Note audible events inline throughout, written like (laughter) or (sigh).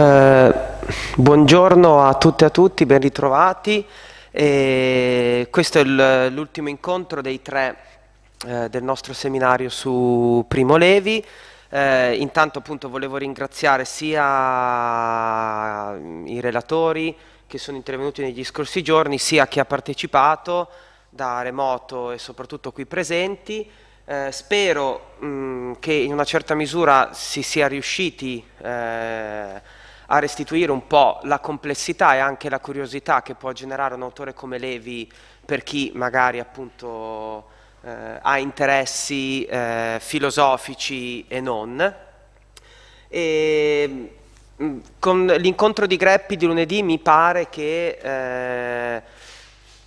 Eh, buongiorno a tutte e a tutti, ben ritrovati. E questo è l'ultimo incontro dei tre eh, del nostro seminario su Primo Levi. Eh, intanto appunto volevo ringraziare sia i relatori che sono intervenuti negli scorsi giorni, sia chi ha partecipato da remoto e soprattutto qui presenti. Eh, spero mh, mm, che in una certa misura si sia riusciti eh, a restituire un po' la complessità e anche la curiosità che può generare un autore come Levi per chi magari appunto eh, ha interessi eh, filosofici e non. E, mm, con l'incontro di Greppi di lunedì mi pare che eh,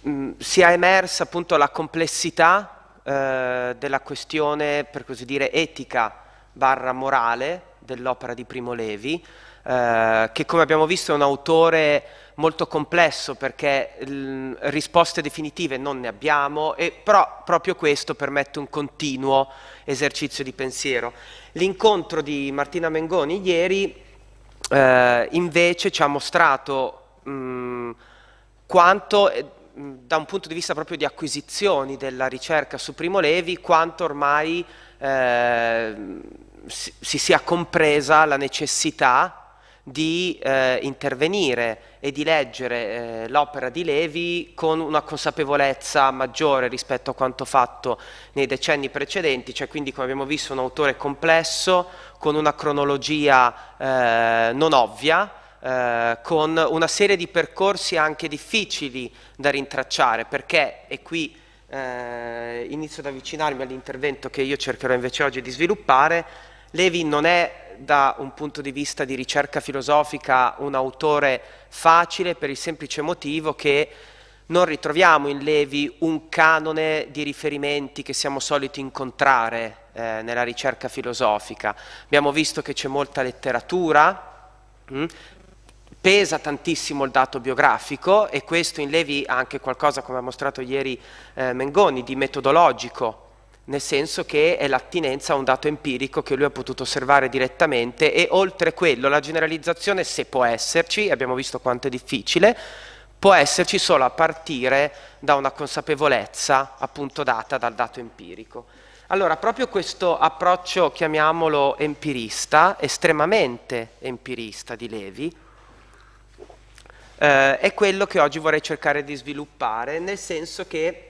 mm, sia emersa appunto la complessità eh, della questione, per così dire, etica barra morale dell'opera di Primo Levi, eh, che come abbiamo visto è un autore molto complesso perché l, risposte definitive non ne abbiamo, e, però proprio questo permette un continuo esercizio di pensiero. L'incontro di Martina Mengoni ieri eh, invece ci ha mostrato mh, mm, quanto... Eh, da un punto di vista proprio di acquisizioni della ricerca su Primo Levi, quanto ormai eh, si, si sia compresa la necessità di eh, intervenire e di leggere eh, l'opera di Levi con una consapevolezza maggiore rispetto a quanto fatto nei decenni precedenti, cioè quindi come abbiamo visto un autore complesso, con una cronologia eh, non ovvia, eh, con una serie di percorsi anche difficili da rintracciare, perché, e qui eh, inizio ad avvicinarmi all'intervento che io cercherò invece oggi di sviluppare, Levi non è da un punto di vista di ricerca filosofica un autore facile per il semplice motivo che non ritroviamo in Levi un canone di riferimenti che siamo soliti incontrare eh, nella ricerca filosofica. Abbiamo visto che c'è molta letteratura, mh? Mm, pesa tantissimo il dato biografico e questo in Levi ha anche qualcosa, come ha mostrato ieri eh, Mengoni, di metodologico, nel senso che è l'attinenza a un dato empirico che lui ha potuto osservare direttamente e oltre quello la generalizzazione, se può esserci, abbiamo visto quanto è difficile, può esserci solo a partire da una consapevolezza appunto data dal dato empirico. Allora, proprio questo approccio, chiamiamolo empirista, estremamente empirista di Levi, eh, è quello che oggi vorrei cercare di sviluppare, nel senso che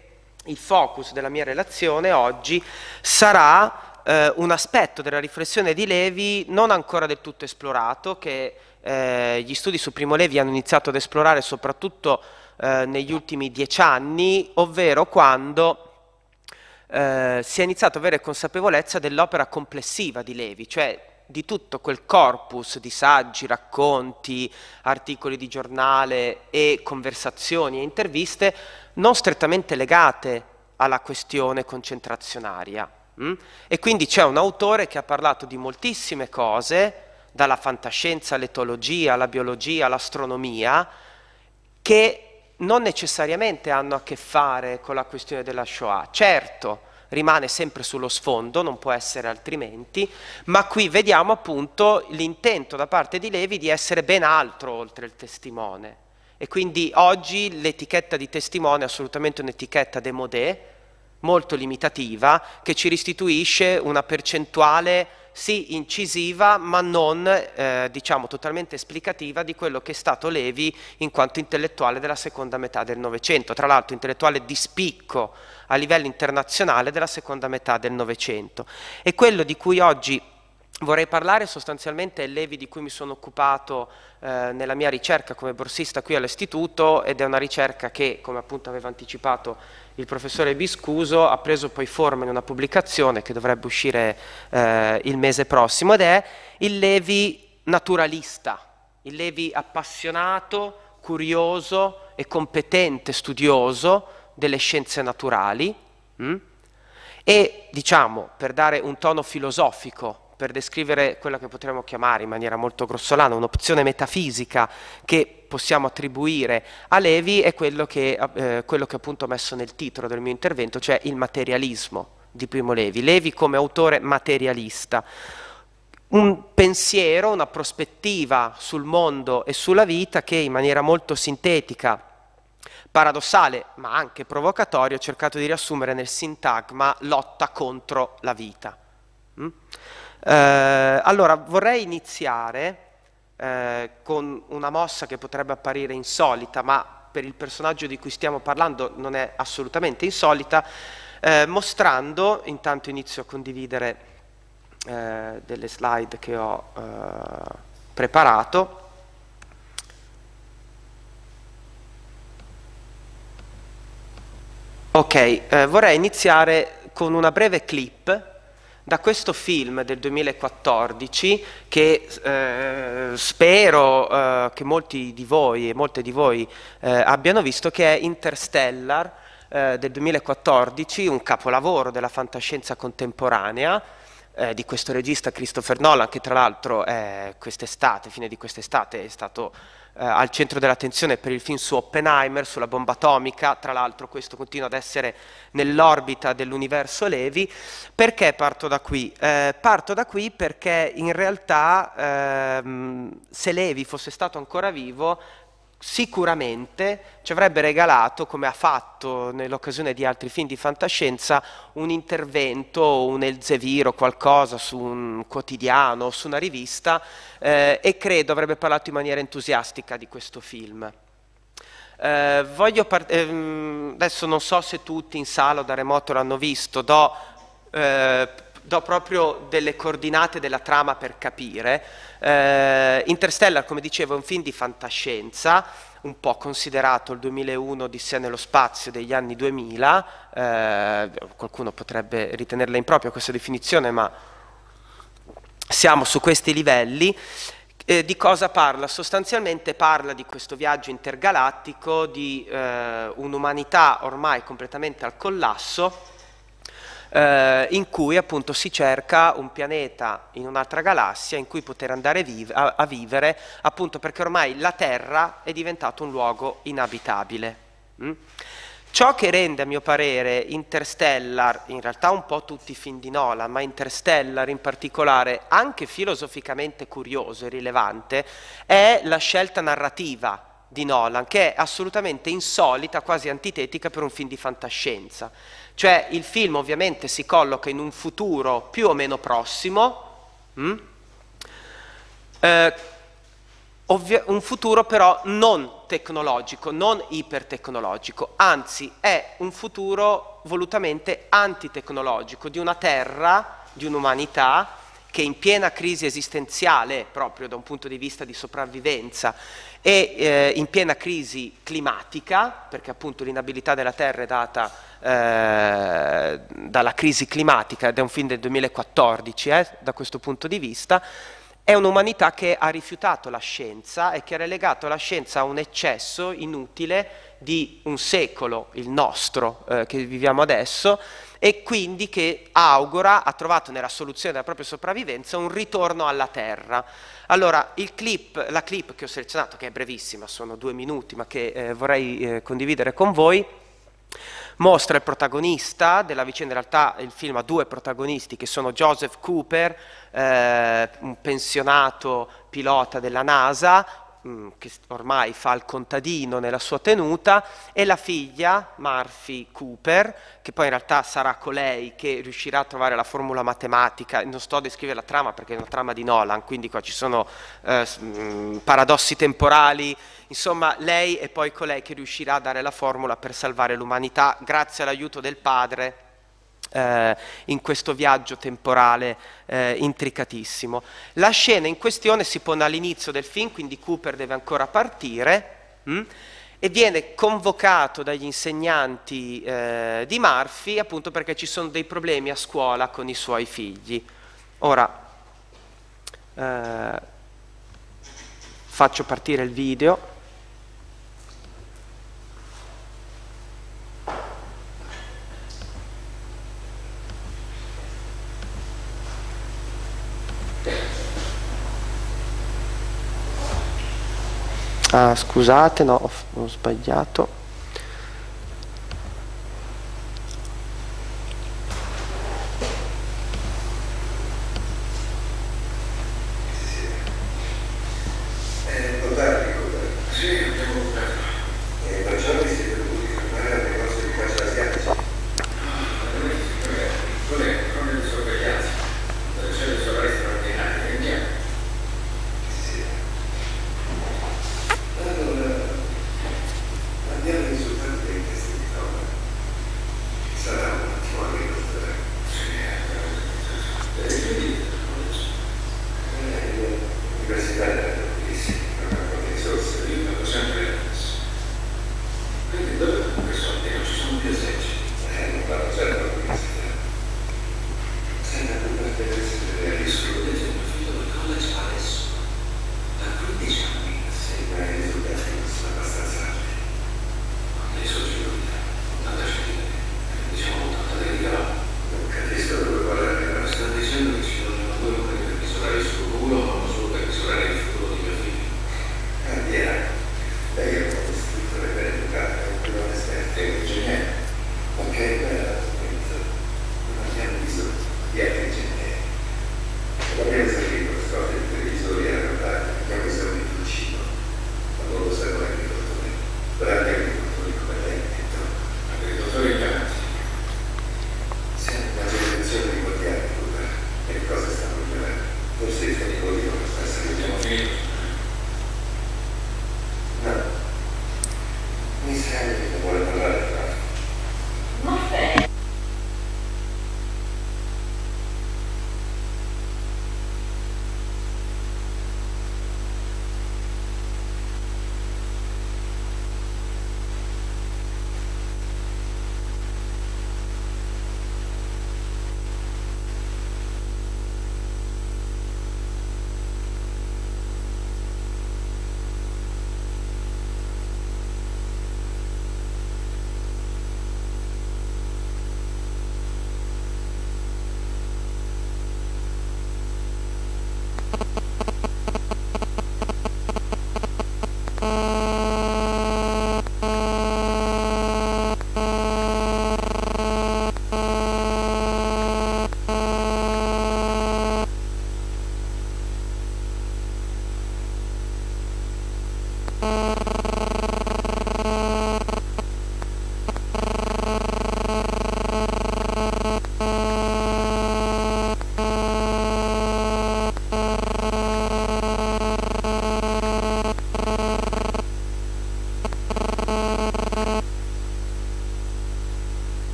il focus della mia relazione oggi sarà eh, un aspetto della riflessione di Levi non ancora del tutto esplorato, che eh, gli studi su Primo Levi hanno iniziato ad esplorare soprattutto eh, negli ultimi dieci anni, ovvero quando eh, si è iniziato ad avere consapevolezza dell'opera complessiva di Levi, cioè di tutto quel corpus di saggi, racconti, articoli di giornale e conversazioni e interviste non strettamente legate alla questione concentrazionaria. Mm? E quindi c'è un autore che ha parlato di moltissime cose, dalla fantascienza all'etologia, alla biologia, all'astronomia, che non necessariamente hanno a che fare con la questione della Shoah. Certo, rimane sempre sullo sfondo, non può essere altrimenti, ma qui vediamo appunto l'intento da parte di Levi di essere ben altro oltre il testimone. E quindi oggi l'etichetta di testimone è assolutamente un'etichetta de modè, molto limitativa, che ci restituisce una percentuale sì incisiva ma non eh, diciamo totalmente esplicativa di quello che è stato Levi in quanto intellettuale della seconda metà del Novecento, tra l'altro intellettuale di spicco a livello internazionale della seconda metà del Novecento. E quello di cui oggi Vorrei parlare sostanzialmente del levi di cui mi sono occupato eh, nella mia ricerca come borsista qui all'istituto ed è una ricerca che, come appunto aveva anticipato il professore Biscuso, ha preso poi forma in una pubblicazione che dovrebbe uscire eh, il mese prossimo ed è il levi naturalista, il levi appassionato, curioso e competente studioso delle scienze naturali. Mh? Mm? E diciamo, per dare un tono filosofico per descrivere quella che potremmo chiamare in maniera molto grossolana un'opzione metafisica che possiamo attribuire a Levi è quello che, eh, quello che appunto ho messo nel titolo del mio intervento, cioè il materialismo di Primo Levi. Levi come autore materialista un pensiero, una prospettiva sul mondo e sulla vita che in maniera molto sintetica, paradossale ma anche provocatoria ho cercato di riassumere nel sintagma lotta contro la vita. Mm? Eh, allora, vorrei iniziare eh, con una mossa che potrebbe apparire insolita, ma per il personaggio di cui stiamo parlando non è assolutamente insolita, eh, mostrando, intanto inizio a condividere eh, delle slide che ho eh, preparato, Ok, eh, vorrei iniziare con una breve clip da questo film del 2014 che eh, spero eh, che molti di voi e molte di voi eh, abbiano visto che è Interstellar eh, del 2014, un capolavoro della fantascienza contemporanea eh, di questo regista Christopher Nolan che tra l'altro quest'estate, fine di quest'estate è stato eh, al centro dell'attenzione per il film su Oppenheimer, sulla bomba atomica, tra l'altro questo continua ad essere nell'orbita dell'universo Levi. Perché parto da qui? Eh, parto da qui perché in realtà ehm, se Levi fosse stato ancora vivo sicuramente ci avrebbe regalato, come ha fatto nell'occasione di altri film di fantascienza, un intervento, un Elzeviro, qualcosa su un quotidiano, su una rivista, eh, e credo avrebbe parlato in maniera entusiastica di questo film. Eh, ehm, adesso non so se tutti in sala o da remoto l'hanno visto, do eh, do proprio delle coordinate della trama per capire. Eh, Interstellar, come dicevo, è un film di fantascienza, un po' considerato il 2001 di sé nello spazio degli anni 2000, eh, qualcuno potrebbe ritenerla impropria questa definizione, ma siamo su questi livelli. Eh, di cosa parla? Sostanzialmente parla di questo viaggio intergalattico, di eh, un'umanità ormai completamente al collasso, eh, in cui appunto si cerca un pianeta in un'altra galassia in cui poter andare vive, a, a vivere, appunto perché ormai la Terra è diventata un luogo inabitabile. Mm? Ciò che rende, a mio parere, Interstellar, in realtà un po' tutti i film di Nolan, ma Interstellar in particolare, anche filosoficamente curioso e rilevante, è la scelta narrativa di Nolan, che è assolutamente insolita, quasi antitetica per un film di fantascienza. Cioè il film ovviamente si colloca in un futuro più o meno prossimo, mm? eh, un futuro però non tecnologico, non ipertecnologico, anzi è un futuro volutamente antitecnologico, di una terra, di un'umanità che in piena crisi esistenziale proprio da un punto di vista di sopravvivenza e eh, in piena crisi climatica, perché appunto l'inabilità della Terra è data eh, dalla crisi climatica, ed è un film del 2014 eh, da questo punto di vista, è un'umanità che ha rifiutato la scienza e che ha relegato la scienza a un eccesso inutile di un secolo, il nostro, eh, che viviamo adesso, e quindi che augura, ha trovato nella soluzione della propria sopravvivenza, un ritorno alla terra. Allora, clip, la clip che ho selezionato, che è brevissima, sono due minuti, ma che eh, vorrei eh, condividere con voi, mostra il protagonista della vicenda, in realtà il film ha due protagonisti che sono Joseph Cooper, eh, un pensionato pilota della NASA, Mm, che ormai fa il contadino nella sua tenuta, e la figlia, Murphy Cooper, che poi in realtà sarà colei che riuscirà a trovare la formula matematica, non sto a descrivere la trama perché è una trama di Nolan, quindi qua ci sono eh, mm, paradossi temporali, insomma lei è poi colei che riuscirà a dare la formula per salvare l'umanità grazie all'aiuto del padre eh, in questo viaggio temporale eh, intricatissimo. La scena in questione si pone all'inizio del film, quindi Cooper deve ancora partire mh, mm, e viene convocato dagli insegnanti eh, di Murphy appunto perché ci sono dei problemi a scuola con i suoi figli. Ora, eh, faccio partire il video. ah, scusate no ho, ho sbagliato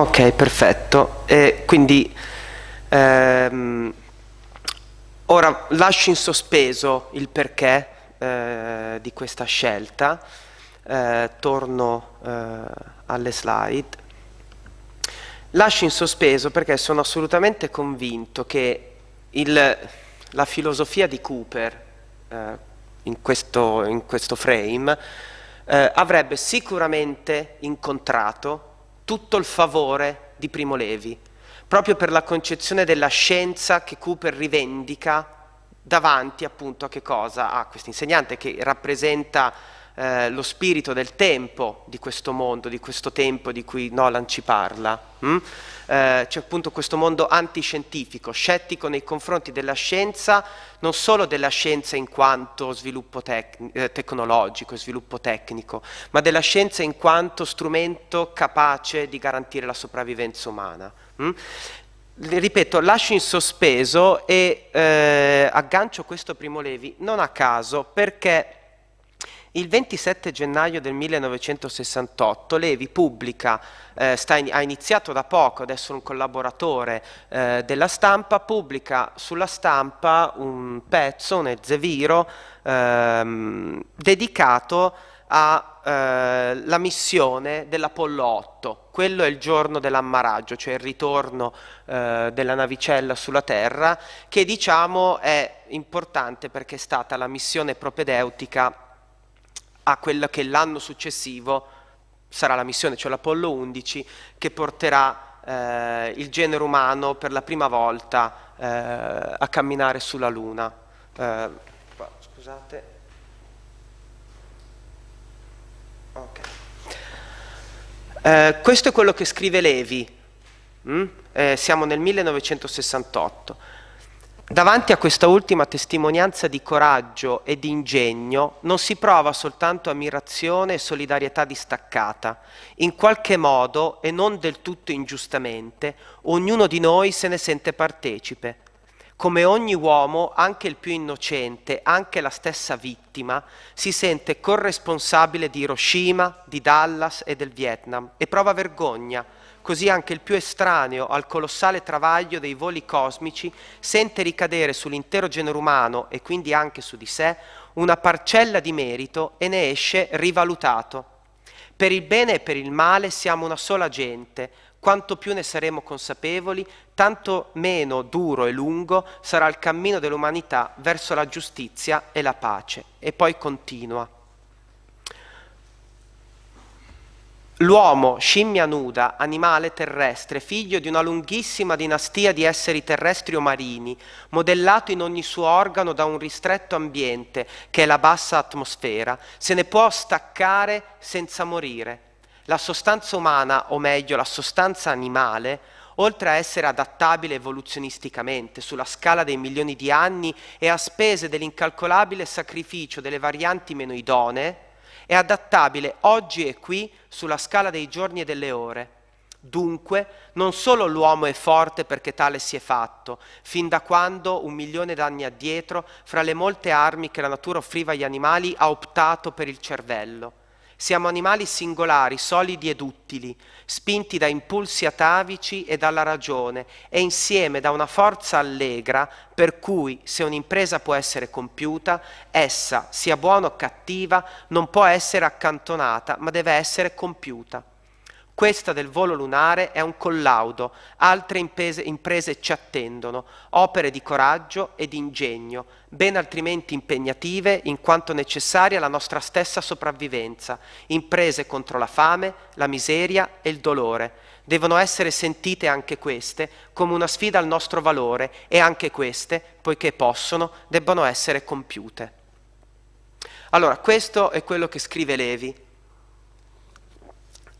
ok perfetto e quindi ehm, ora lascio in sospeso il perché eh, di questa scelta eh, torno eh, alle slide lascio in sospeso perché sono assolutamente convinto che il, la filosofia di Cooper eh, in, questo, in, questo, frame eh, avrebbe sicuramente incontrato tutto il favore di Primo Levi, proprio per la concezione della scienza che Cooper rivendica davanti appunto a che cosa? A questo insegnante che rappresenta eh, lo spirito del tempo di questo mondo, di questo tempo di cui Nolan ci parla. Mm? Eh, c'è appunto questo mondo antiscientifico, scettico nei confronti della scienza, non solo della scienza in quanto sviluppo tec- eh, tecnologico, sviluppo tecnico, ma della scienza in quanto strumento capace di garantire la sopravvivenza umana. Mm? ripeto, lascio in sospeso e eh, aggancio questo primo Levi non a caso perché il 27 gennaio del 1968 Levi pubblica, eh, sta in, ha iniziato da poco, adesso è un collaboratore eh, della stampa, pubblica sulla stampa un pezzo, un ezzeviro, ehm, dedicato alla eh, missione dell'Apollo 8. Quello è il giorno dell'ammaraggio, cioè il ritorno eh, della navicella sulla Terra, che diciamo è importante perché è stata la missione propedeutica a quella che l'anno successivo sarà la missione, cioè l'Apollo 11, che porterà eh, il genere umano per la prima volta eh, a camminare sulla Luna. Eh, scusate. Okay. Eh, questo è quello che scrive Levi, mm? Eh, siamo nel 1968. Davanti a questa ultima testimonianza di coraggio e di ingegno non si prova soltanto ammirazione e solidarietà distaccata. In qualche modo, e non del tutto ingiustamente, ognuno di noi se ne sente partecipe. Come ogni uomo, anche il più innocente, anche la stessa vittima, si sente corresponsabile di Hiroshima, di Dallas e del Vietnam e prova vergogna così anche il più estraneo al colossale travaglio dei voli cosmici sente ricadere sull'intero genere umano e quindi anche su di sé una parcella di merito e ne esce rivalutato. Per il bene e per il male siamo una sola gente, quanto più ne saremo consapevoli, tanto meno duro e lungo sarà il cammino dell'umanità verso la giustizia e la pace. E poi continua. L'uomo, scimmia nuda, animale terrestre, figlio di una lunghissima dinastia di esseri terrestri o marini, modellato in ogni suo organo da un ristretto ambiente che è la bassa atmosfera, se ne può staccare senza morire. La sostanza umana, o meglio la sostanza animale, oltre a essere adattabile evoluzionisticamente sulla scala dei milioni di anni e a spese dell'incalcolabile sacrificio delle varianti meno idonee, è adattabile oggi e qui sulla scala dei giorni e delle ore. Dunque, non solo l'uomo è forte perché tale si è fatto, fin da quando, un milione d'anni addietro, fra le molte armi che la natura offriva agli animali, ha optato per il cervello. Siamo animali singolari, solidi ed utili, spinti da impulsi atavici e dalla ragione e insieme da una forza allegra per cui se un'impresa può essere compiuta, essa, sia buona o cattiva, non può essere accantonata, ma deve essere compiuta. Questa del volo lunare è un collaudo, altre impese, imprese ci attendono, opere di coraggio e di ingegno, ben altrimenti impegnative in quanto necessarie alla nostra stessa sopravvivenza, imprese contro la fame, la miseria e il dolore. Devono essere sentite anche queste come una sfida al nostro valore e anche queste, poiché possono, debbono essere compiute. Allora, questo è quello che scrive Levi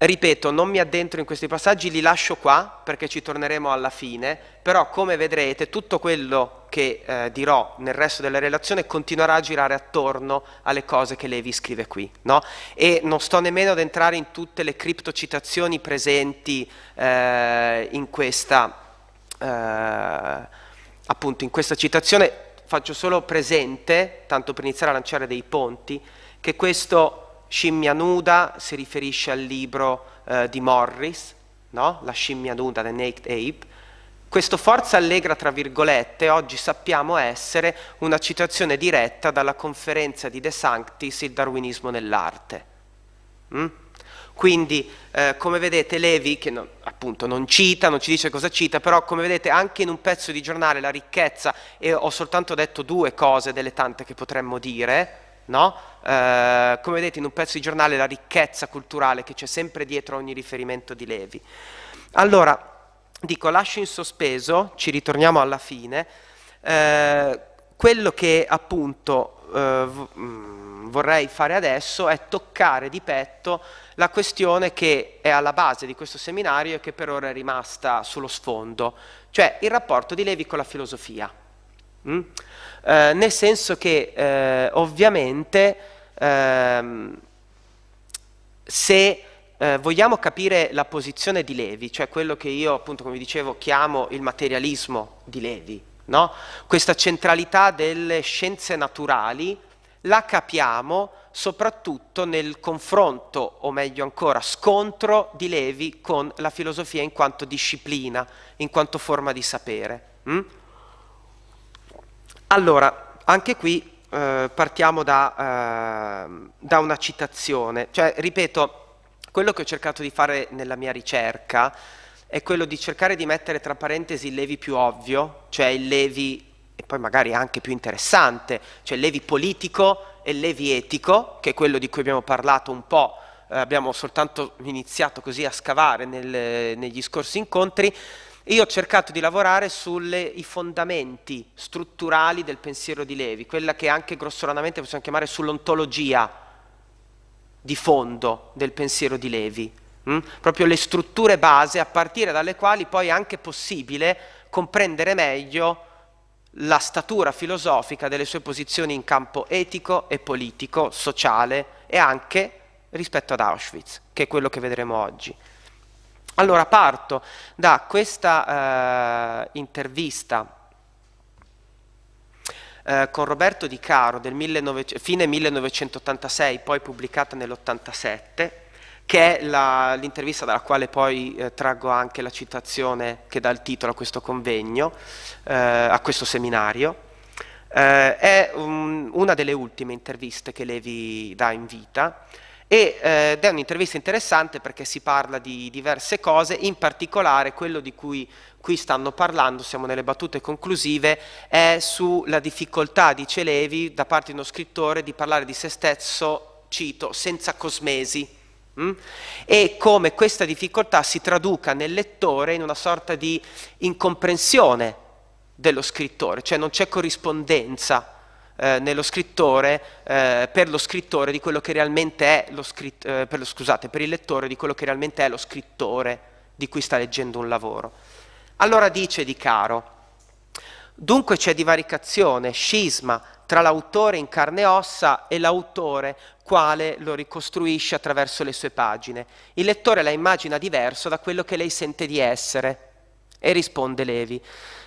Ripeto, non mi addentro in questi passaggi, li lascio qua perché ci torneremo alla fine, però come vedrete tutto quello che eh, dirò nel resto della relazione continuerà a girare attorno alle cose che Levi scrive qui, no? E non sto nemmeno ad entrare in tutte le criptocitazioni presenti eh, in, questa, eh, in questa citazione, faccio solo presente, tanto per iniziare a lanciare dei ponti, che questo Scimmia nuda si riferisce al libro eh, di Morris, no? La scimmia nuda, The Naked Ape. Questo forza allegra, tra virgolette, oggi sappiamo essere una citazione diretta dalla conferenza di De Sanctis Il darwinismo nell'arte. Mm? Quindi, eh, come vedete, Levi, che no, appunto non cita, non ci dice cosa cita, però come vedete anche in un pezzo di giornale la ricchezza, e ho soltanto detto due cose delle tante che potremmo dire, no? eh, come vedete in un pezzo di giornale la ricchezza culturale che c'è sempre dietro ogni riferimento di Levi. Allora, dico, lascio in sospeso, ci ritorniamo alla fine, eh, quello che appunto eh, mm, vorrei fare adesso è toccare di petto la questione che è alla base di questo seminario e che per ora è rimasta sullo sfondo, cioè il rapporto di Levi con la filosofia. Mm? Eh, nel senso che eh, ovviamente ehm, se eh, vogliamo capire la posizione di Levi, cioè quello che io appunto come dicevo chiamo il materialismo di Levi, no? questa centralità delle scienze naturali la capiamo soprattutto nel confronto, o meglio ancora, scontro di Levi con la filosofia in quanto disciplina, in quanto forma di sapere. Mm? Allora, anche qui eh, partiamo da, eh, da, una citazione, cioè ripeto, quello che ho cercato di fare nella mia ricerca è quello di cercare di mettere tra parentesi il levi più ovvio, cioè il levi, e poi magari anche più interessante, cioè il levi politico e il levi etico, che è quello di cui abbiamo parlato un po', eh, abbiamo soltanto iniziato così a scavare nel, negli scorsi incontri, io ho cercato di lavorare sui fondamenti strutturali del pensiero di Levi, quella che anche grossolanamente possiamo chiamare sull'ontologia di fondo del pensiero di Levi, mm? proprio le strutture base a partire dalle quali poi è anche possibile comprendere meglio la statura filosofica delle sue posizioni in campo etico e politico, sociale e anche rispetto ad Auschwitz, che è quello che vedremo oggi. Allora parto da questa eh, intervista eh, con Roberto Di Caro del 19, fine 1986, poi pubblicata nell'87, che è l'intervista dalla quale poi eh, traggo anche la citazione che dà il titolo a questo convegno, eh, a questo seminario. Eh, è un, una delle ultime interviste che Levi dà in vita. E, eh, ed è un'intervista interessante perché si parla di diverse cose, in particolare quello di cui qui stanno parlando, siamo nelle battute conclusive, è sulla difficoltà, dice Levi, da parte di uno scrittore di parlare di se stesso, cito, senza cosmesi. Mm? E come questa difficoltà si traduca nel lettore in una sorta di incomprensione dello scrittore, cioè non c'è corrispondenza eh, nello scrittore, eh, per lo scrittore di quello che realmente è lo scrittore, eh, per lo, scusate, per il lettore di quello che realmente è lo scrittore di cui sta leggendo un lavoro. Allora dice Di Caro, dunque c'è divaricazione, scisma tra l'autore in carne e ossa e l'autore quale lo ricostruisce attraverso le sue pagine. Il lettore la immagina diverso da quello che lei sente di essere e risponde Levi,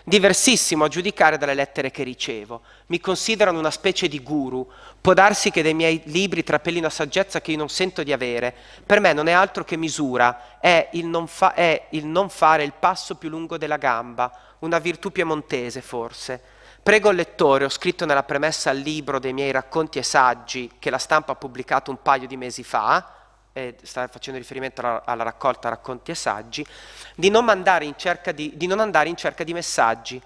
diversissimo a giudicare dalle lettere che ricevo. Mi considerano una specie di guru. Può darsi che dei miei libri trapelino saggezza che io non sento di avere. Per me non è altro che misura, è il, fa- è il non, fare il passo più lungo della gamba, una virtù piemontese forse. Prego il lettore, ho scritto nella premessa al libro dei miei racconti e saggi che la stampa ha pubblicato un paio di mesi fa, eh, sta facendo riferimento alla, alla, raccolta racconti e saggi, di non, di, di non andare in cerca di messaggi.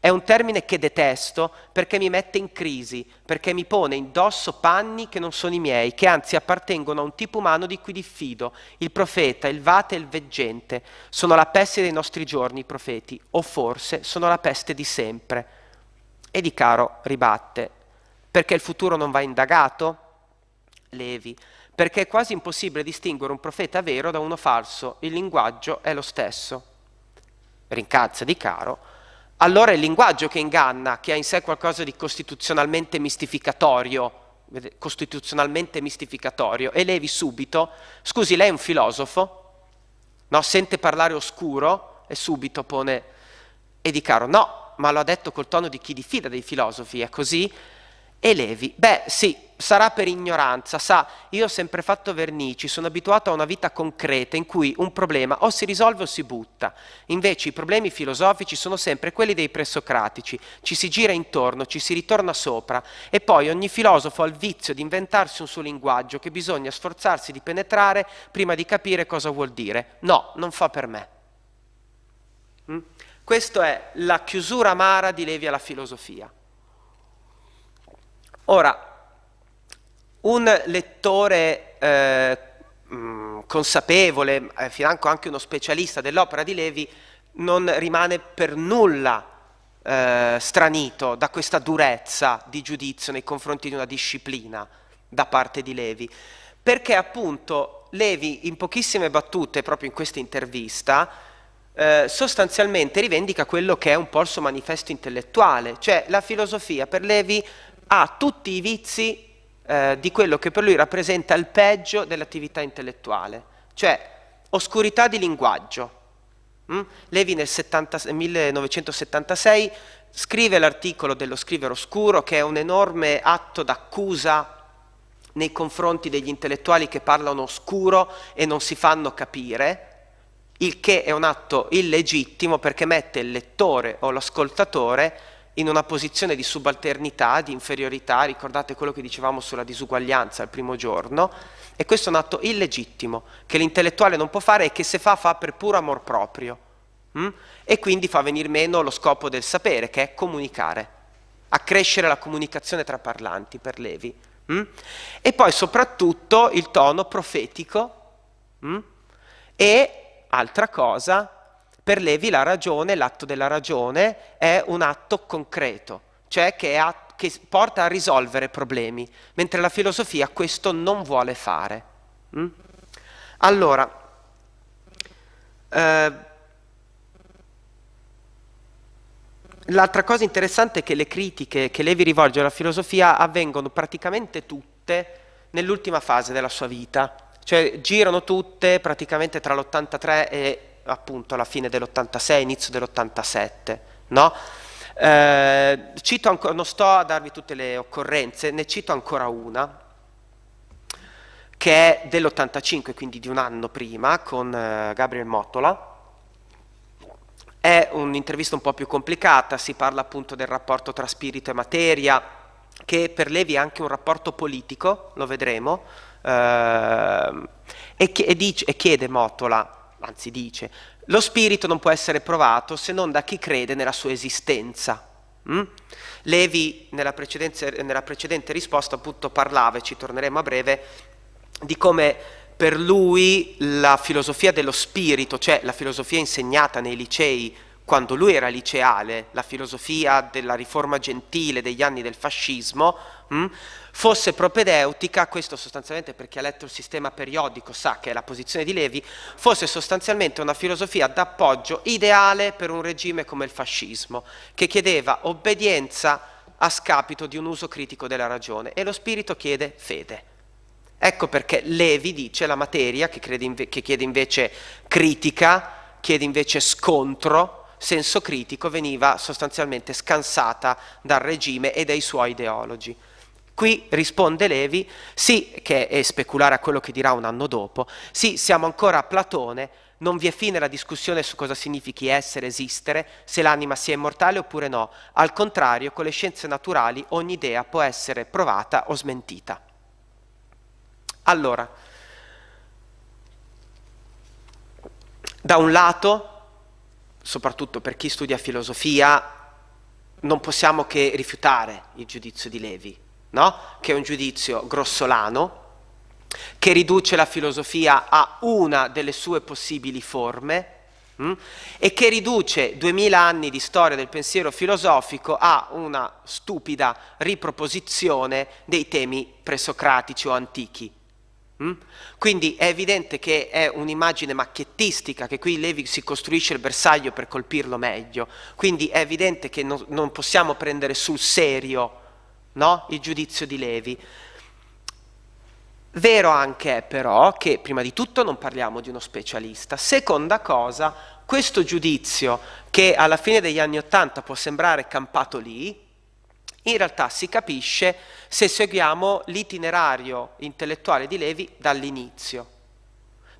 È un termine che detesto perché mi mette in crisi, perché mi pone indosso panni che non sono i miei, che anzi appartengono a un tipo umano di cui diffido, il profeta, il vate e il veggente. Sono la peste dei nostri giorni i profeti, o forse sono la peste di sempre. E di caro ribatte, perché il futuro non va indagato? Levi perché è quasi impossibile distinguere un profeta vero da uno falso, il linguaggio è lo stesso. Rincazza di Caro, allora è il linguaggio che inganna, che ha in sé qualcosa di costituzionalmente mistificatorio, costituzionalmente mistificatorio, e levi subito, scusi, lei è un filosofo? No, sente parlare oscuro e subito pone, e di Caro, no, ma lo ha detto col tono di chi diffida dei filosofi, è così e Levi, beh sì, sarà per ignoranza, sa, io ho sempre fatto vernici, sono abituato a una vita concreta in cui un problema o si risolve o si butta. Invece i problemi filosofici sono sempre quelli dei presocratici, ci si gira intorno, ci si ritorna sopra e poi ogni filosofo ha il vizio di inventarsi un suo linguaggio che bisogna sforzarsi di penetrare prima di capire cosa vuol dire. No, non fa per me. Mm? Questa è la chiusura amara di Levi alla filosofia. Ora, un lettore eh, mm, consapevole, eh, financo anche uno specialista dell'opera di Levi, non rimane per nulla eh, stranito da questa durezza di giudizio nei confronti di una disciplina da parte di Levi, perché appunto Levi in pochissime battute, proprio in questa intervista, eh, sostanzialmente rivendica quello che è un po' il suo manifesto intellettuale, cioè la filosofia per Levi ha tutti i vizi eh, di quello che per lui rappresenta il peggio dell'attività intellettuale, cioè oscurità di linguaggio. Mm? Levi nel 70, 1976 scrive l'articolo dello scrivere oscuro, che è un enorme atto d'accusa nei confronti degli intellettuali che parlano oscuro e non si fanno capire, il che è un atto illegittimo perché mette il lettore o l'ascoltatore in una posizione di subalternità, di inferiorità, ricordate quello che dicevamo sulla disuguaglianza il primo giorno, e questo è un atto illegittimo che l'intellettuale non può fare e che se fa fa per puro amor proprio. Mm? E quindi fa venir meno lo scopo del sapere, che è comunicare, accrescere la comunicazione tra parlanti per Levi. Mm? E poi soprattutto il tono profetico mm? e, altra cosa, per Levi la ragione, l'atto della ragione, è un atto concreto, cioè che, att- che porta a risolvere problemi, mentre la filosofia questo non vuole fare. Mm? Allora, eh, l'altra cosa interessante è che le critiche che Levi rivolge alla filosofia avvengono praticamente tutte nell'ultima fase della sua vita, cioè girano tutte praticamente tra l'83 e appunto alla fine dell'86, inizio dell'87, no? eh, non sto a darvi tutte le occorrenze, ne cito ancora una, che è dell'85, quindi di un anno prima, con eh, Gabriel Mottola. È un'intervista un po' più complicata, si parla appunto del rapporto tra spirito e materia, che per Levi è anche un rapporto politico, lo vedremo, eh, e, chiede, e, dice, e chiede Mottola anzi dice, lo spirito non può essere provato se non da chi crede nella sua esistenza. Mm? Levi nella, nella precedente risposta appunto parlava, e ci torneremo a breve, di come per lui la filosofia dello spirito, cioè la filosofia insegnata nei licei quando lui era liceale, la filosofia della riforma gentile degli anni del fascismo, mh, mm? fosse propedeutica, questo sostanzialmente per chi ha letto il sistema periodico, sa che è la posizione di Levi, fosse sostanzialmente una filosofia d'appoggio ideale per un regime come il fascismo, che chiedeva obbedienza a scapito di un uso critico della ragione e lo spirito chiede fede. Ecco perché Levi dice la materia che, inve che chiede invece critica, chiede invece scontro, senso critico veniva sostanzialmente scansata dal regime e dai suoi ideologi. Qui risponde Levi, sì, che è speculare a quello che dirà un anno dopo, sì, siamo ancora a Platone, non vi è fine la discussione su cosa significhi essere, esistere, se l'anima sia immortale oppure no. Al contrario, con le scienze naturali ogni idea può essere provata o smentita. Allora, da un lato, soprattutto per chi studia filosofia, non possiamo che rifiutare il giudizio di Levi, no? che è un giudizio grossolano, che riduce la filosofia a una delle sue possibili forme mh? Mm? e che riduce 2000 anni di storia del pensiero filosofico a una stupida riproposizione dei temi presocratici o antichi. Mm? Quindi è evidente che è un'immagine macchiettistica, che qui Levi si costruisce il bersaglio per colpirlo meglio, quindi è evidente che no, non possiamo prendere sul serio no? il giudizio di Levi. Vero anche è però che prima di tutto non parliamo di uno specialista. Seconda cosa, questo giudizio che alla fine degli anni Ottanta può sembrare campato lì, in realtà si capisce se seguiamo l'itinerario intellettuale di Levi dall'inizio.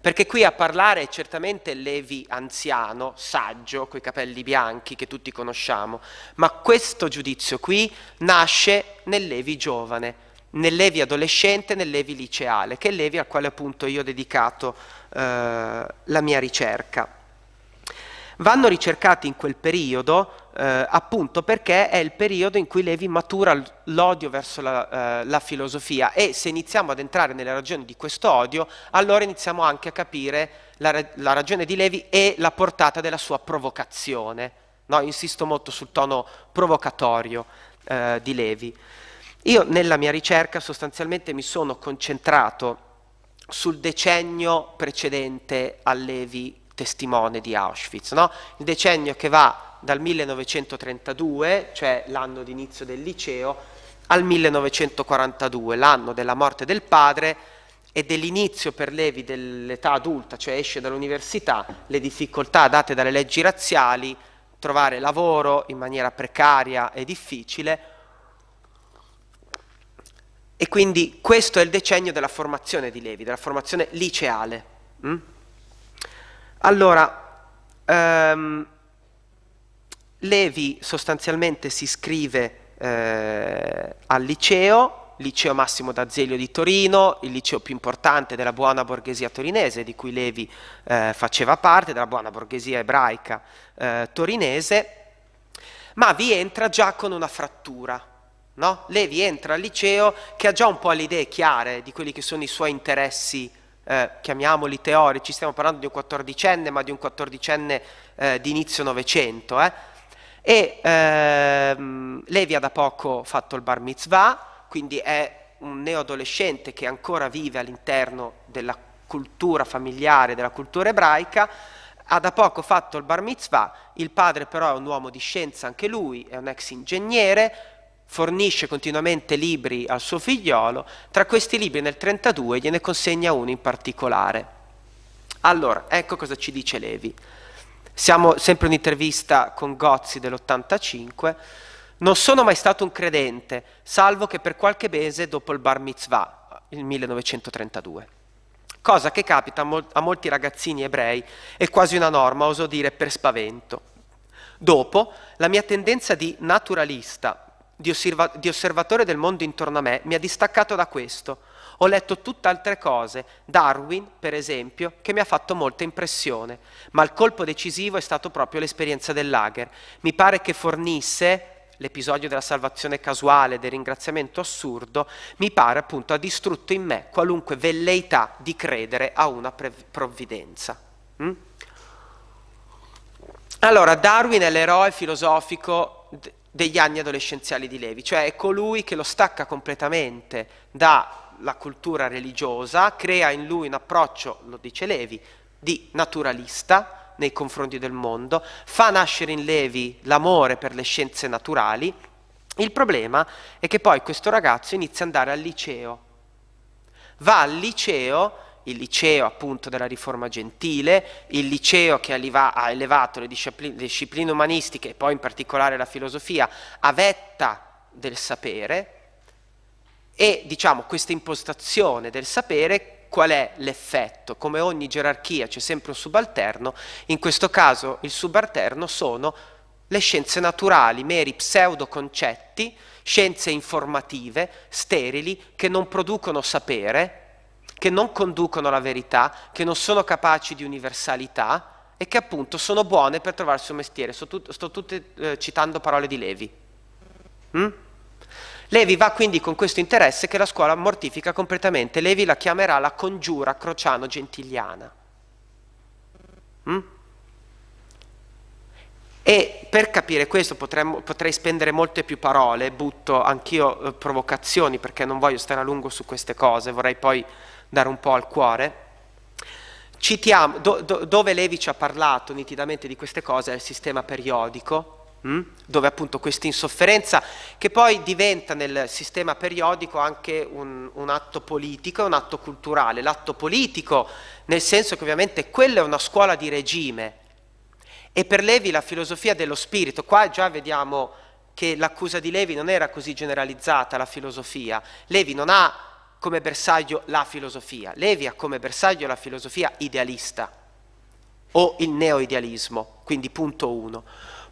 Perché qui a parlare è certamente Levi anziano, saggio, coi capelli bianchi che tutti conosciamo, ma questo giudizio qui nasce nel Levi giovane, nel Levi adolescente, nel Levi liceale, che è Levi al quale appunto io ho dedicato eh, la mia ricerca. Vanno ricercati in quel periodo eh, appunto perché è il periodo in cui Levi matura l'odio verso la, eh, la filosofia e se iniziamo ad entrare nelle ragioni di questo odio, allora iniziamo anche a capire la, la ragione di Levi e la portata della sua provocazione. No, insisto molto sul tono provocatorio eh, di Levi. Io nella mia ricerca sostanzialmente mi sono concentrato sul decennio precedente a Levi testimone di Auschwitz, no? il decennio che va dal 1932, cioè l'anno d'inizio del liceo, al 1942, l'anno della morte del padre e dell'inizio per Levi dell'età adulta, cioè esce dall'università, le difficoltà date dalle leggi razziali, trovare lavoro in maniera precaria e difficile. E quindi questo è il decennio della formazione di Levi, della formazione liceale. Mm? Allora, um, Levi sostanzialmente si iscrive eh, al liceo, liceo Massimo d'Azeglio di Torino, il liceo più importante della buona borghesia torinese, di cui Levi eh, faceva parte, della buona borghesia ebraica eh, torinese, ma vi entra già con una frattura. No? Levi entra al liceo che ha già un po' le idee chiare di quelli che sono i suoi interessi eh, chiamiamoli teorici, stiamo parlando di un quattordicenne, ma di un quattordicenne eh, di inizio Novecento, eh? E ehm, Levi ha da poco fatto il bar mitzvah, quindi è un neoadolescente che ancora vive all'interno della cultura familiare, della cultura ebraica, ha da poco fatto il bar mitzvah, il padre però è un uomo di scienza anche lui, è un ex ingegnere, fornisce continuamente libri al suo figliolo, tra questi libri nel 1932 gliene consegna uno in particolare. Allora, ecco cosa ci dice Levi. Siamo sempre un'intervista con Gozzi dell'85. Non sono mai stato un credente, salvo che per qualche mese dopo il bar mitzvah, il 1932. Cosa che capita a, mol a molti ragazzini ebrei, è quasi una norma, oso dire, per spavento. Dopo, la mia tendenza di naturalista, di, osserva di osservatore del mondo intorno a me, mi ha distaccato da questo ho letto tutte altre cose, Darwin per esempio, che mi ha fatto molta impressione, ma il colpo decisivo è stato proprio l'esperienza del lager. Mi pare che fornisse l'episodio della salvazione casuale, del ringraziamento assurdo, mi pare appunto ha distrutto in me qualunque velleità di credere a una provvidenza. Mm? Allora, Darwin è l'eroe filosofico degli anni adolescenziali di Levi, cioè è colui che lo stacca completamente da la cultura religiosa, crea in lui un approccio, lo dice Levi, di naturalista nei confronti del mondo, fa nascere in Levi l'amore per le scienze naturali. Il problema è che poi questo ragazzo inizia ad andare al liceo. Va al liceo il liceo appunto della riforma gentile, il liceo che ha elevato le discipline, le discipline umanistiche e poi in particolare la filosofia a vetta del sapere, e diciamo questa impostazione del sapere qual è l'effetto? Come ogni gerarchia c'è sempre un subalterno, in questo caso il subalterno sono le scienze naturali, meri pseudoconcetti, scienze informative, sterili, che non producono sapere, che non conducono alla verità, che non sono capaci di universalità e che appunto sono buone per trovarsi un mestiere. Sto, tut sto tutte eh, citando parole di Levi. Mm? Levi va quindi con questo interesse che la scuola mortifica completamente. Levi la chiamerà la congiura crociano-gentiliana. Mm? E per capire questo potremmo, potrei spendere molte più parole, butto anch'io eh, provocazioni perché non voglio stare a lungo su queste cose, vorrei poi dare un po' al cuore. Citiamo, do, do, dove Levi ci ha parlato nitidamente di queste cose è il sistema periodico, Mm? dove appunto questa insofferenza, che poi diventa nel sistema periodico anche un, un atto politico e un atto culturale. L'atto politico nel senso che ovviamente quella è una scuola di regime e per Levi la filosofia dello spirito, qua già vediamo che l'accusa di Levi non era così generalizzata la filosofia, Levi non ha come bersaglio la filosofia, Levi ha come bersaglio la filosofia idealista o il neoidealismo, quindi punto uno.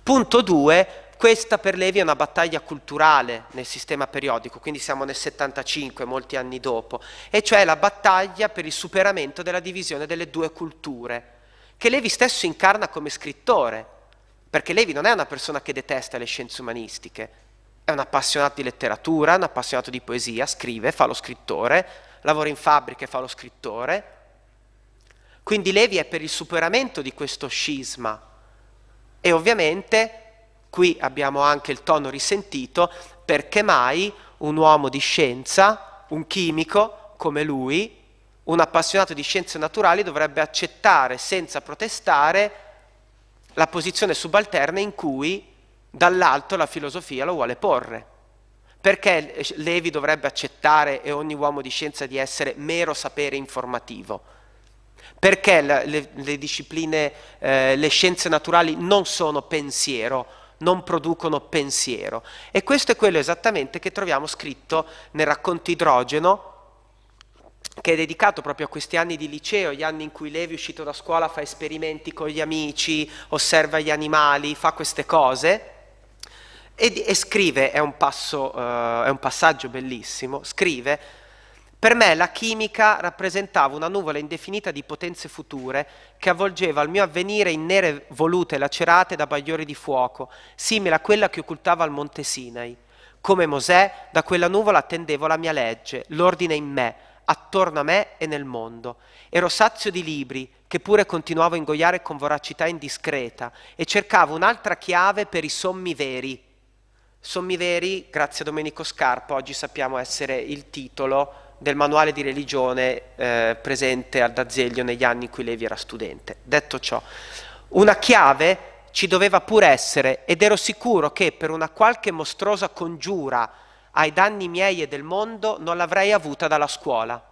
Punto 2, questa per Levi è una battaglia culturale nel sistema periodico, quindi siamo nel 75, molti anni dopo, e cioè la battaglia per il superamento della divisione delle due culture, che Levi stesso incarna come scrittore, perché Levi non è una persona che detesta le scienze umanistiche, è un appassionato di letteratura, un appassionato di poesia, scrive, fa lo scrittore, lavora in fabbriche, fa lo scrittore. Quindi Levi è per il superamento di questo scisma e ovviamente qui abbiamo anche il tono risentito, perché mai un uomo di scienza, un chimico come lui, un appassionato di scienze naturali dovrebbe accettare senza protestare la posizione subalterna in cui dall'alto la filosofia lo vuole porre. Perché Levi dovrebbe accettare e ogni uomo di scienza di essere mero sapere informativo? Perché le, le, le discipline, eh, le scienze naturali non sono pensiero, non producono pensiero? E questo è quello esattamente che troviamo scritto nel racconto idrogeno, che è dedicato proprio a questi anni di liceo, gli anni in cui Levi è uscito da scuola fa esperimenti con gli amici, osserva gli animali, fa queste cose. E, e scrive, è un, passo, uh, è un passaggio bellissimo, scrive per me la chimica rappresentava una nuvola indefinita di potenze future che avvolgeva il mio avvenire in nere volute lacerate da bagliori di fuoco, simile a quella che occultava il monte Sinai. Come Mosè, da quella nuvola attendevo la mia legge, l'ordine in me, attorno a me e nel mondo. Ero sazio di libri, che pure continuavo a ingoiare con voracità indiscreta, e cercavo un'altra chiave per i sommi veri. Sommi veri, grazie a Domenico Scarpa, oggi sappiamo essere il titolo del manuale di religione eh, presente ad Azeglio negli anni in cui Levi era studente. Detto ciò, una chiave ci doveva pur essere ed ero sicuro che per una qualche mostruosa congiura ai danni miei e del mondo non l'avrei avuta dalla scuola.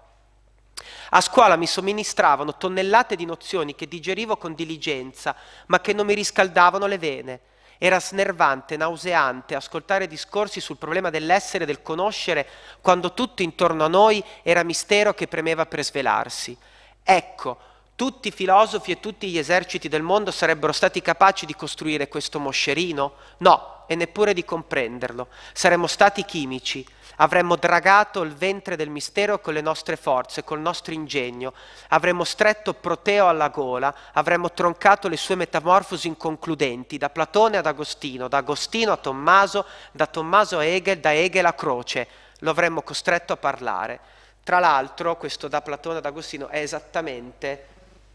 A scuola mi somministravano tonnellate di nozioni che digerivo con diligenza, ma che non mi riscaldavano le vene. Era snervante, nauseante ascoltare discorsi sul problema dell'essere e del conoscere quando tutto intorno a noi era mistero che premeva per svelarsi. Ecco, tutti i filosofi e tutti gli eserciti del mondo sarebbero stati capaci di costruire questo moscerino? No, e neppure di comprenderlo. Saremmo stati chimici, avremmo dragato il ventre del mistero con le nostre forze, col nostro ingegno, avremmo stretto Proteo alla gola, avremmo troncato le sue metamorfosi inconcludenti, da Platone ad Agostino, da Agostino a Tommaso, da Tommaso a Hegel, da Hegel a Croce, lo avremmo costretto a parlare. Tra l'altro, questo da Platone ad Agostino è esattamente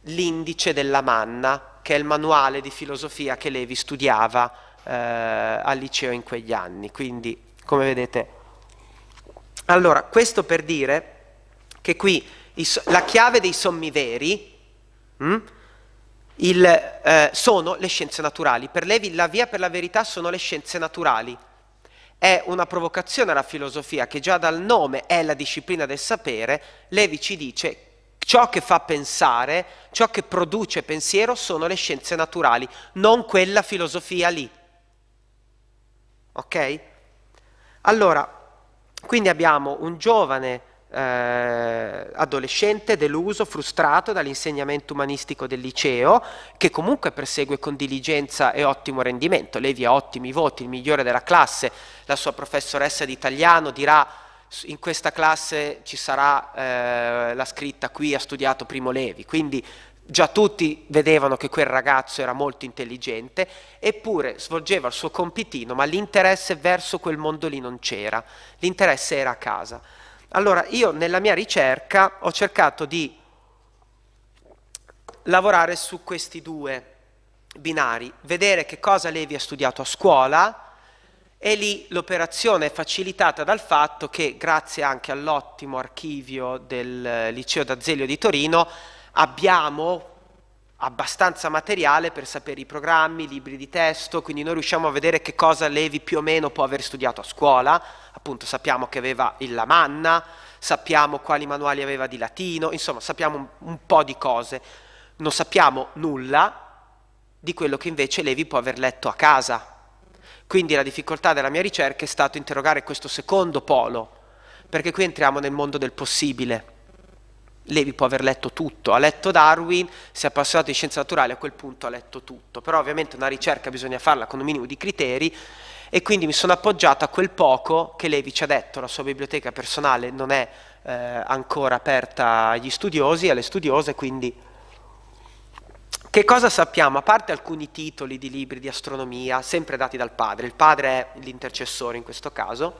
l'indice della manna, che è il manuale di filosofia che Levi studiava eh, al liceo in quegli anni. Quindi, come vedete, allora, questo per dire che qui la chiave dei sommi veri mm, il, eh, sono le scienze naturali. Per Levi la via per la verità sono le scienze naturali. È una provocazione alla filosofia che già dal nome è la disciplina del sapere. Levi ci dice ciò che fa pensare, ciò che produce pensiero sono le scienze naturali, non quella filosofia lì. Ok? Allora, quindi abbiamo un giovane eh, adolescente deluso, frustrato dall'insegnamento umanistico del liceo, che comunque persegue con diligenza e ottimo rendimento. Levi ha ottimi voti, il migliore della classe, la sua professoressa di italiano dirà in questa classe ci sarà eh, la scritta qui ha studiato Primo Levi, quindi Già tutti vedevano che quel ragazzo era molto intelligente, eppure svolgeva il suo compitino, ma l'interesse verso quel mondo lì non c'era, l'interesse era a casa. Allora io nella mia ricerca ho cercato di lavorare su questi due binari, vedere che cosa Levi ha studiato a scuola e lì l'operazione è facilitata dal fatto che grazie anche all'ottimo archivio del eh, liceo d'Azeglio di Torino abbiamo abbastanza materiale per sapere i programmi, i libri di testo, quindi noi riusciamo a vedere che cosa Levi più o meno può aver studiato a scuola, appunto sappiamo che aveva il Lamanna, sappiamo quali manuali aveva di latino, insomma sappiamo un, un po' di cose, non sappiamo nulla di quello che invece Levi può aver letto a casa. Quindi la difficoltà della mia ricerca è stato interrogare questo secondo polo, perché qui entriamo nel mondo del possibile Levi può aver letto tutto, ha letto Darwin, si è appassionato di scienze naturali, a quel punto ha letto tutto, però ovviamente una ricerca bisogna farla con un minimo di criteri e quindi mi sono appoggiato a quel poco che Levi ci ha detto, la sua biblioteca personale non è eh, ancora aperta agli studiosi, alle studiose, quindi che cosa sappiamo? A parte alcuni titoli di libri di astronomia, sempre dati dal padre, il padre è l'intercessore in questo caso,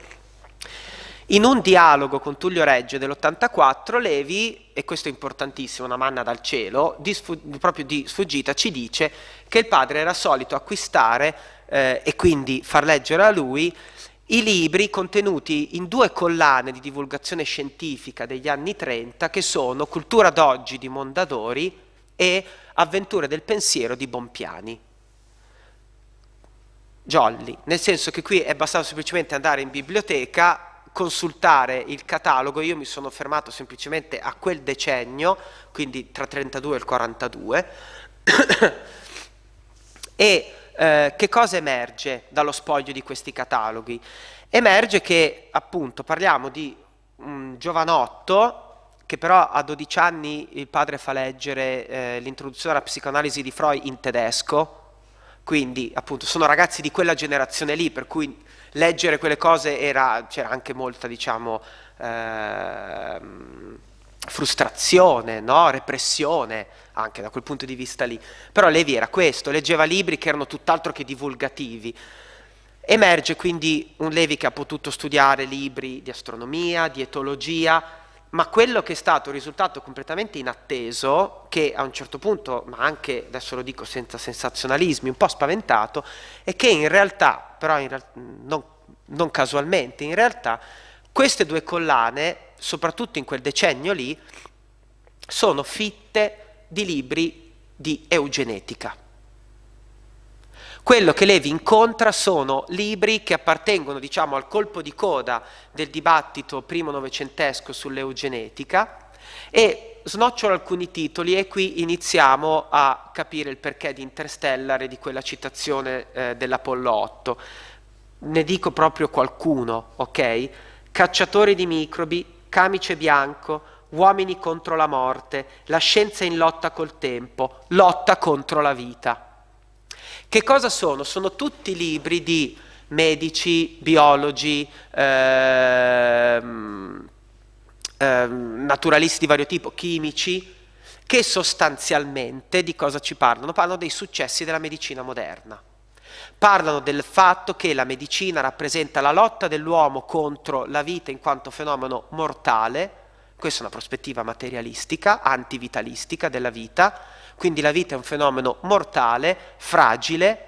in un dialogo con Tullio Reggio dell'84, Levi, e questo è importantissimo, una manna dal cielo, di sfug- proprio di sfuggita ci dice che il padre era solito acquistare eh, e quindi far leggere a lui i libri contenuti in due collane di divulgazione scientifica degli anni 30 che sono Cultura d'oggi di Mondadori e Avventure del pensiero di Bompiani. Jolly, nel senso che qui è bastato semplicemente andare in biblioteca consultare il catalogo, io mi sono fermato semplicemente a quel decennio, quindi tra il 32 e il 42, (coughs) e eh, che cosa emerge dallo spoglio di questi cataloghi? Emerge che appunto parliamo di un giovanotto che però a 12 anni il padre fa leggere eh, l'introduzione alla psicoanalisi di Freud in tedesco, quindi appunto sono ragazzi di quella generazione lì, per cui leggere quelle cose era, c'era anche molta diciamo, eh, frustrazione, no? repressione anche da quel punto di vista lì. Però Levi era questo, leggeva libri che erano tutt'altro che divulgativi. Emerge quindi un Levi che ha potuto studiare libri di astronomia, di etologia, ma quello che è stato un risultato completamente inatteso, che a un certo punto, ma anche adesso lo dico senza sensazionalismi, un po' spaventato, è che in realtà, però in realtà, non, non casualmente, in realtà queste due collane, soprattutto in quel decennio lì, sono fitte di libri di eugenetica. Quello che Levi incontra sono libri che appartengono diciamo, al colpo di coda del dibattito primo novecentesco sull'eugenetica e snocciolo alcuni titoli e qui iniziamo a capire il perché di Interstellar e di quella citazione eh, dell'Apollo 8. Ne dico proprio qualcuno, ok? Cacciatori di microbi, camice bianco, uomini contro la morte, la scienza in lotta col tempo, lotta contro la vita. Che cosa sono? Sono tutti libri di medici, biologi, ehm, ehm, naturalisti di vario tipo, chimici, che sostanzialmente di cosa ci parlano? Parlano dei successi della medicina moderna. Parlano del fatto che la medicina rappresenta la lotta dell'uomo contro la vita in quanto fenomeno mortale, questa è una prospettiva materialistica, antivitalistica della vita, quindi la vita è un fenomeno mortale, fragile,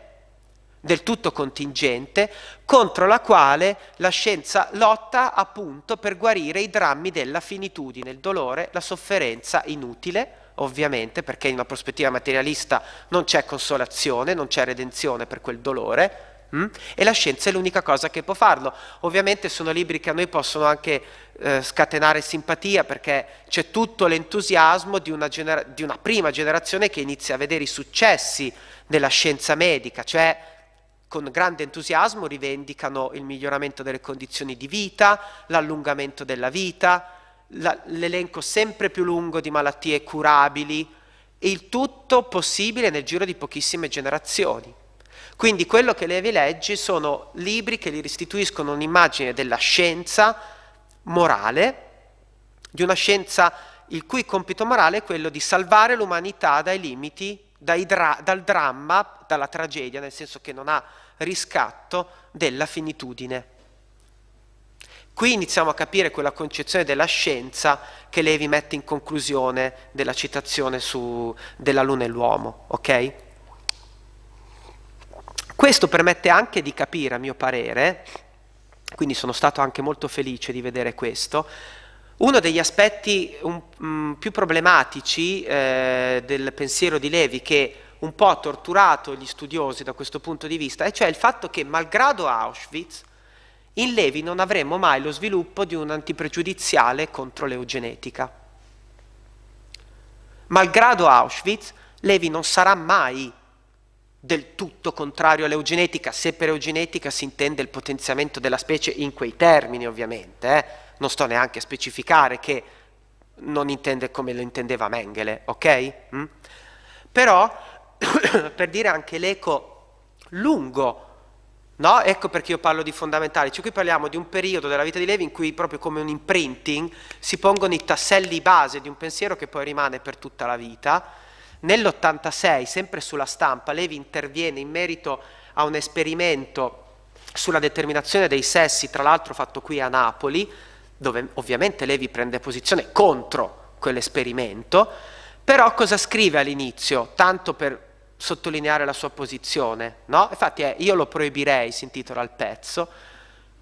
del tutto contingente, contro la quale la scienza lotta appunto per guarire i drammi della finitudine, il dolore, la sofferenza inutile, ovviamente, perché in una prospettiva materialista non c'è consolazione, non c'è redenzione per quel dolore, Mm? E la scienza è l'unica cosa che può farlo. Ovviamente sono libri che a noi possono anche eh, scatenare simpatia perché c'è tutto l'entusiasmo di una, di una prima generazione che inizia a vedere i successi della scienza medica, cioè con grande entusiasmo rivendicano il miglioramento delle condizioni di vita, l'allungamento della vita, l'elenco sempre più lungo di malattie curabili, il tutto possibile nel giro di pochissime generazioni. Quindi quello che levi legge sono libri che gli restituiscono un'immagine della scienza morale, di una scienza il cui compito morale è quello di salvare l'umanità dai limiti, dai dra dal dramma, dalla tragedia, nel senso che non ha riscatto della finitudine. Qui iniziamo a capire quella concezione della scienza che Levi mette in conclusione della citazione su, della Luna e l'uomo, ok? Questo permette anche di capire, a mio parere, quindi sono stato anche molto felice di vedere questo, uno degli aspetti un, mh, mm, più problematici eh, del pensiero di Levi che un po' ha torturato gli studiosi da questo punto di vista, e cioè il fatto che malgrado Auschwitz, in Levi non avremmo mai lo sviluppo di un antipregiudiziale contro l'eugenetica. Malgrado Auschwitz, Levi non sarà mai del tutto contrario all'eugenetica, se per eugenetica si intende il potenziamento della specie in quei termini ovviamente, eh? non sto neanche a specificare che non intende come lo intendeva Mengele, ok? Mm? Però, (coughs) per dire anche l'eco lungo, no? Ecco perché io parlo di fondamentale, cioè qui parliamo di un periodo della vita di Levi in cui proprio come un imprinting si pongono i tasselli base di un pensiero che poi rimane per tutta la vita, Nell'86, sempre sulla stampa, Levi interviene in merito a un esperimento sulla determinazione dei sessi, tra l'altro fatto qui a Napoli, dove ovviamente Levi prende posizione contro quell'esperimento, però cosa scrive all'inizio, tanto per sottolineare la sua posizione, no? Infatti è Io lo proibirei, si intitola il pezzo,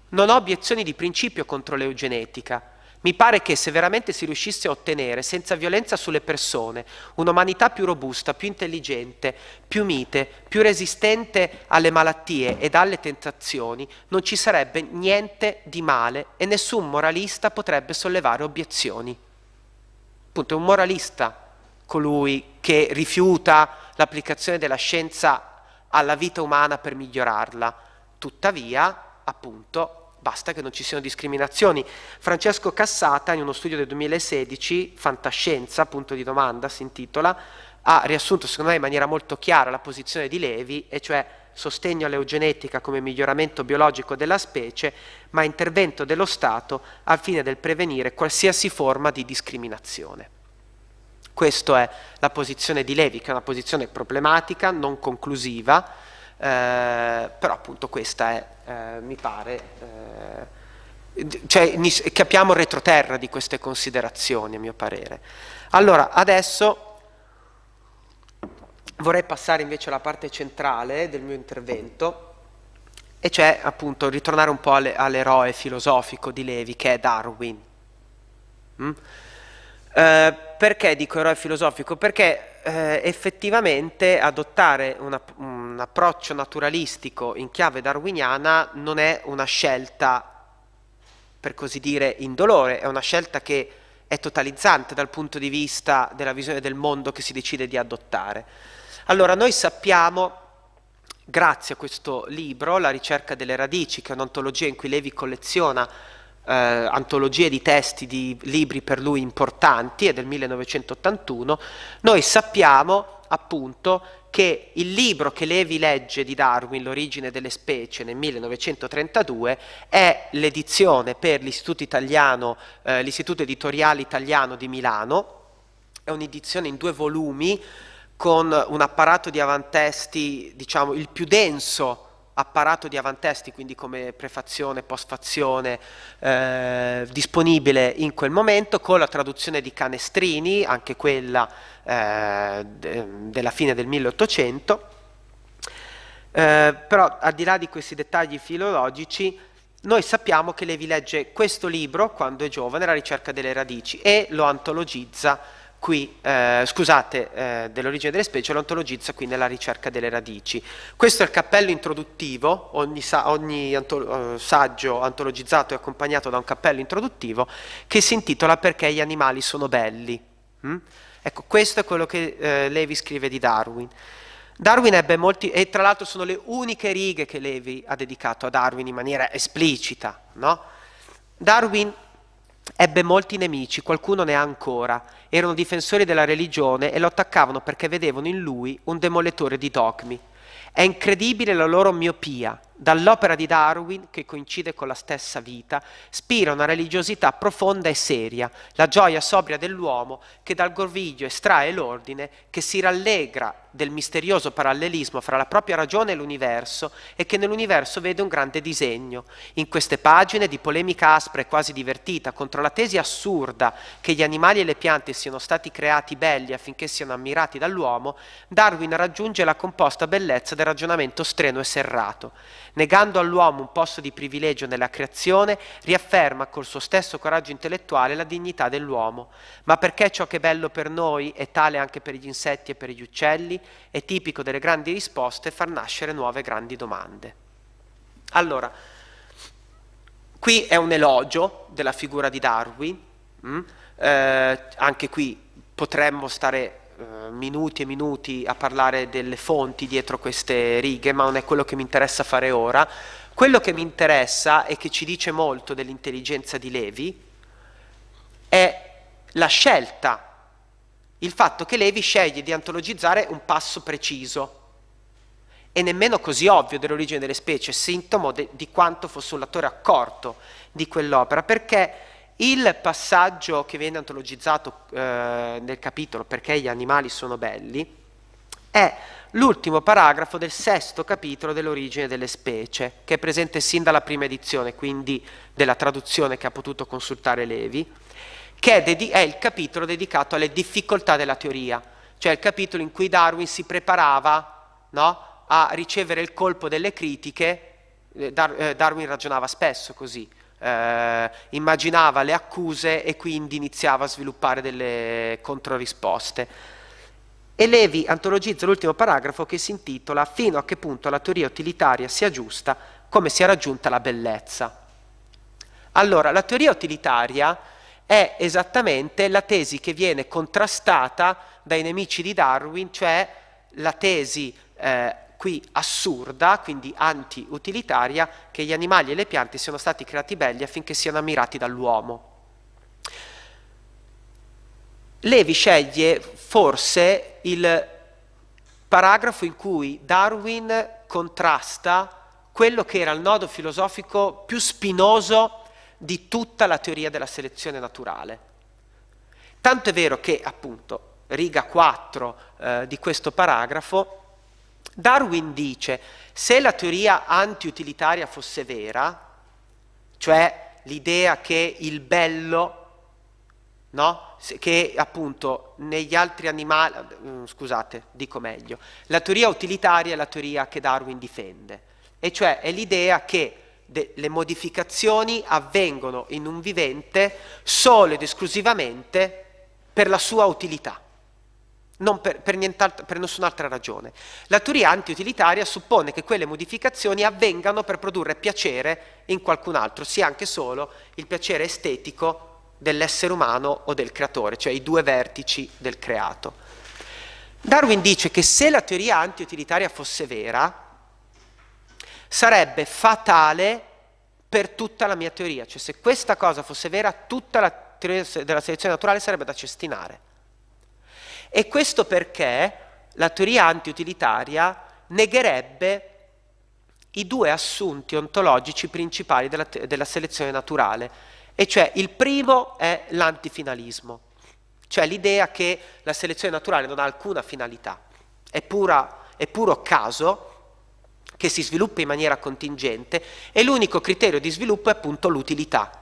non ho obiezioni di principio contro l'eugenetica, mi pare che se veramente si riuscisse a ottenere, senza violenza sulle persone, un'umanità più robusta, più intelligente, più mite, più resistente alle malattie ed alle tentazioni, non ci sarebbe niente di male e nessun moralista potrebbe sollevare obiezioni. Appunto, è un moralista colui che rifiuta l'applicazione della scienza alla vita umana per migliorarla. Tuttavia, appunto, basta che non ci siano discriminazioni. Francesco Cassata, in uno studio del 2016, Fantascienza, punto di domanda, si intitola, ha riassunto secondo me in maniera molto chiara la posizione di Levi, e cioè sostegno all'eugenetica come miglioramento biologico della specie, ma intervento dello Stato al fine del prevenire qualsiasi forma di discriminazione. Questa è la posizione di Levi, che è una posizione problematica, non conclusiva, eh, però appunto questa è eh, mi pare, eh, cioè, capiamo il retroterra di queste considerazioni a mio parere. Allora, adesso vorrei passare invece alla parte centrale del mio intervento e cioè appunto ritornare un po' all'eroe filosofico di Levi che è Darwin. Mm? Eh, perché dico eroe filosofico? Perché eh, effettivamente adottare una, un, approccio naturalistico in chiave darwiniana non è una scelta, per così dire, indolore, è una scelta che è totalizzante dal punto di vista della visione del mondo che si decide di adottare. Allora, noi sappiamo grazie a questo libro, La ricerca delle radici, che è un'antologia in cui Levi colleziona eh, antologie di testi di libri per lui importanti, è del 1981, noi sappiamo appunto che il libro che Levi legge di Darwin, L'origine delle specie, nel 1932, è l'edizione per l'Istituto, italiano, eh, l'Istituto Editoriale Italiano di Milano, è un'edizione in due volumi con un apparato di avantesti, diciamo, il più denso apparato di avantesti, quindi come prefazione, postfazione, eh, disponibile in quel momento, con la traduzione di Canestrini, anche quella eh, de della fine del 1800. Eh, però al di là di questi dettagli filologici, noi sappiamo che Levi legge questo libro quando è giovane, La ricerca delle radici, e lo antologizza qui, eh, scusate, eh, dell'origine delle specie, l'ontologizza qui nella ricerca delle radici. Questo è il cappello introduttivo, ogni, sa ogni antolo eh, saggio antologizzato è accompagnato da un cappello introduttivo che si intitola Perché gli animali sono belli. Mm? Ecco, questo è quello che eh, Levi scrive di Darwin. Darwin ebbe molti, e tra l'altro sono le uniche righe che Levi ha dedicato a Darwin in maniera esplicita, no? Darwin Ebbe molti nemici, qualcuno ne ha ancora. Erano difensori della religione e lo attaccavano perché vedevano in lui un demolitore di dogmi. È incredibile la loro miopia. Dall'opera di Darwin, che coincide con la stessa vita, spira una religiosità profonda e seria, la gioia sobria dell'uomo che dal gorviglio estrae l'ordine, che si rallegra del misterioso parallelismo fra la propria ragione e l'universo e che nell'universo vede un grande disegno. In queste pagine di polemica aspra e quasi divertita contro la tesi assurda che gli animali e le piante siano stati creati belli affinché siano ammirati dall'uomo, Darwin raggiunge la composta bellezza del ragionamento strenuo e serrato. Negando all'uomo un posto di privilegio nella creazione, riafferma col suo stesso coraggio intellettuale la dignità dell'uomo. Ma perché ciò che è bello per noi è tale anche per gli insetti e per gli uccelli? è tipico delle grandi risposte far nascere nuove grandi domande. Allora, qui è un elogio della figura di Darwin, mm? eh, anche qui potremmo stare eh, minuti e minuti a parlare delle fonti dietro queste righe, ma non è quello che mi interessa fare ora. Quello che mi interessa e che ci dice molto dell'intelligenza di Levi è la scelta il fatto che Levi sceglie di antologizzare un passo preciso e nemmeno così ovvio dell'origine delle specie, sintomo de di quanto fosse un l'attore accorto di quell'opera, perché il passaggio che viene antologizzato eh, nel capitolo Perché gli animali sono belli è l'ultimo paragrafo del sesto capitolo dell'origine delle specie, che è presente sin dalla prima edizione, quindi della traduzione che ha potuto consultare Levi che è, è, il capitolo dedicato alle difficoltà della teoria, cioè il capitolo in cui Darwin si preparava no, a ricevere il colpo delle critiche, eh, Dar eh, Darwin ragionava spesso così, eh, immaginava le accuse e quindi iniziava a sviluppare delle controrisposte. E Levi antologizza l'ultimo paragrafo che si intitola Fino a che punto la teoria utilitaria sia giusta, come sia raggiunta la bellezza. Allora, la teoria utilitaria è esattamente la tesi che viene contrastata dai nemici di Darwin, cioè la tesi eh, qui assurda, quindi anti-utilitaria, che gli animali e le piante siano stati creati belli affinché siano ammirati dall'uomo. Levi sceglie forse il paragrafo in cui Darwin contrasta quello che era il nodo filosofico più spinoso di tutta la teoria della selezione naturale. Tanto è vero che, appunto, riga 4 eh, di questo paragrafo, Darwin dice, se la teoria antiutilitaria fosse vera, cioè l'idea che il bello, no? che appunto negli altri animali, mm, scusate, dico meglio, la teoria utilitaria è la teoria che Darwin difende, e cioè è l'idea che de- le modificazioni avvengono in un vivente solo ed esclusivamente per la sua utilità, non per, per, per nessun'altra ragione. La teoria antiutilitaria suppone che quelle modificazioni avvengano per produrre piacere in qualcun altro, sia anche solo il piacere estetico dell'essere umano o del creatore, cioè i due vertici del creato. Darwin dice che se la teoria antiutilitaria fosse vera, sarebbe fatale per tutta la mia teoria. Cioè se questa cosa fosse vera, tutta la teoria della selezione naturale sarebbe da cestinare. E questo perché la teoria antiutilitaria negherebbe i due assunti ontologici principali della, della selezione naturale, e cioè il primo è l'antifinalismo, cioè l'idea che la selezione naturale non ha alcuna finalità, è, pura, è puro caso che si sviluppa in maniera contingente e l'unico criterio di sviluppo è appunto l'utilità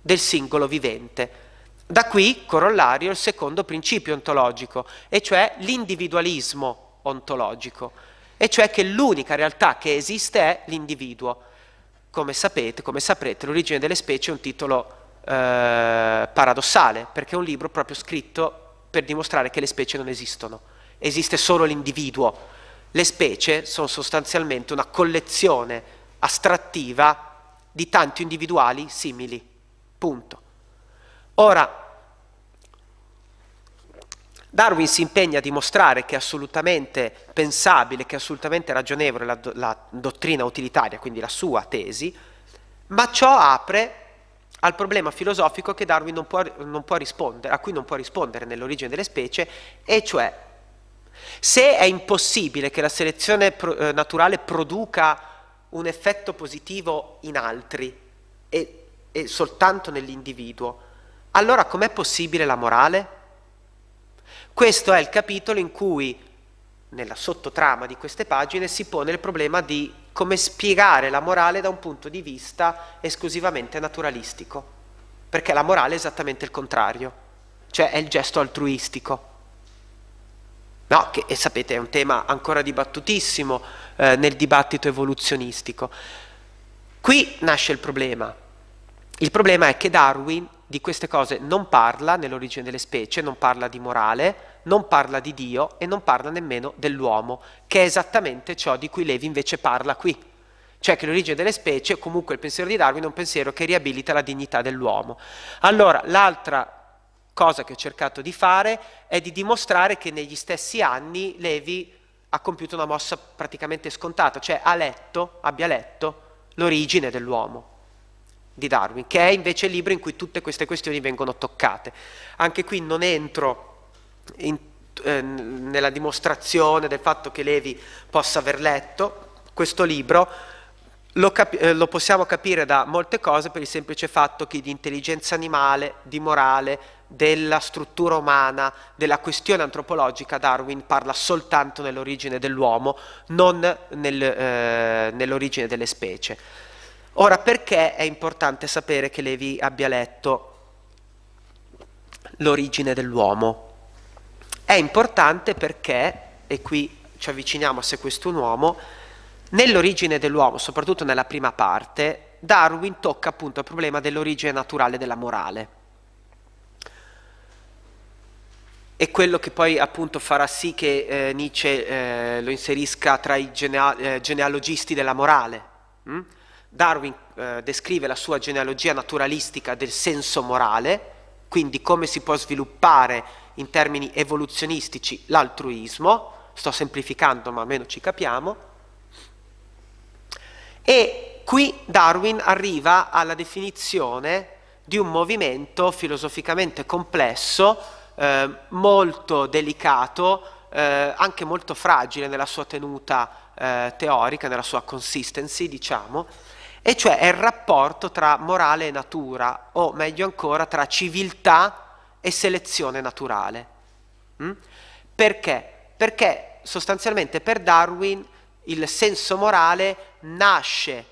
del singolo vivente. Da qui corollario il secondo principio ontologico, e cioè l'individualismo ontologico, e cioè che l'unica realtà che esiste è l'individuo. Come sapete, come saprete, l'origine delle specie è un titolo eh, paradossale, perché è un libro proprio scritto per dimostrare che le specie non esistono. Esiste solo l'individuo, le specie sono sostanzialmente una collezione astrattiva di tanti individuali simili. Punto. Ora, Darwin si impegna a dimostrare che è assolutamente pensabile, che è assolutamente ragionevole la, do la, dottrina utilitaria, quindi la sua tesi, ma ciò apre al problema filosofico non può, non può rispondere, a cui non può rispondere nell'origine delle specie, e cioè se è impossibile che la selezione pro eh, naturale produca un effetto positivo in altri e, e soltanto nell'individuo, allora com'è possibile la morale? Questo è il capitolo in cui, nella sottotrama di queste pagine, si pone il problema di come spiegare la morale da un punto di vista esclusivamente naturalistico, perché la morale è esattamente il contrario, cioè è il gesto altruistico no? che e sapete è un tema ancora dibattutissimo eh, nel dibattito evoluzionistico. Qui nasce il problema. Il problema è che Darwin di queste cose non parla nell'origine delle specie, non parla di morale, non parla di Dio e non parla nemmeno dell'uomo, che è esattamente ciò di cui Levi invece parla qui. Cioè che l'origine delle specie, comunque il pensiero di Darwin, è un pensiero che riabilita la dignità dell'uomo. Allora, l'altra cosa che ho cercato di fare è di dimostrare che negli stessi anni Levi ha compiuto una mossa praticamente scontata, cioè ha letto, abbia letto, l'origine dell'uomo di Darwin, che è invece il libro in cui tutte queste questioni vengono toccate. Anche qui non entro in, eh, nella dimostrazione del fatto che Levi possa aver letto questo libro, lo, cap- eh, lo possiamo capire da molte cose per il semplice fatto che di intelligenza animale, di morale, della struttura umana, della questione antropologica, Darwin parla soltanto nell'origine dell'uomo, non nel, eh, nell'origine delle specie. Ora, perché è importante sapere che Levi abbia letto l'origine dell'uomo? È importante perché, e qui ci avviciniamo a se questo è un uomo, nell'origine dell'uomo, soprattutto nella prima parte, Darwin tocca appunto il problema dell'origine naturale della morale è quello che poi appunto farà sì che eh, Nietzsche eh, lo inserisca tra i genea eh, genealogisti della morale. Mm? Darwin eh, descrive la sua genealogia naturalistica del senso morale, quindi come si può sviluppare in termini evoluzionistici l'altruismo, sto semplificando ma almeno ci capiamo, e qui Darwin arriva alla definizione di un movimento filosoficamente complesso eh, molto delicato, eh, anche molto fragile nella sua tenuta eh, teorica, nella sua consistency, diciamo, e cioè è il rapporto tra morale e natura, o meglio ancora tra civiltà e selezione naturale. Mm? Perché? Perché sostanzialmente per Darwin il senso morale nasce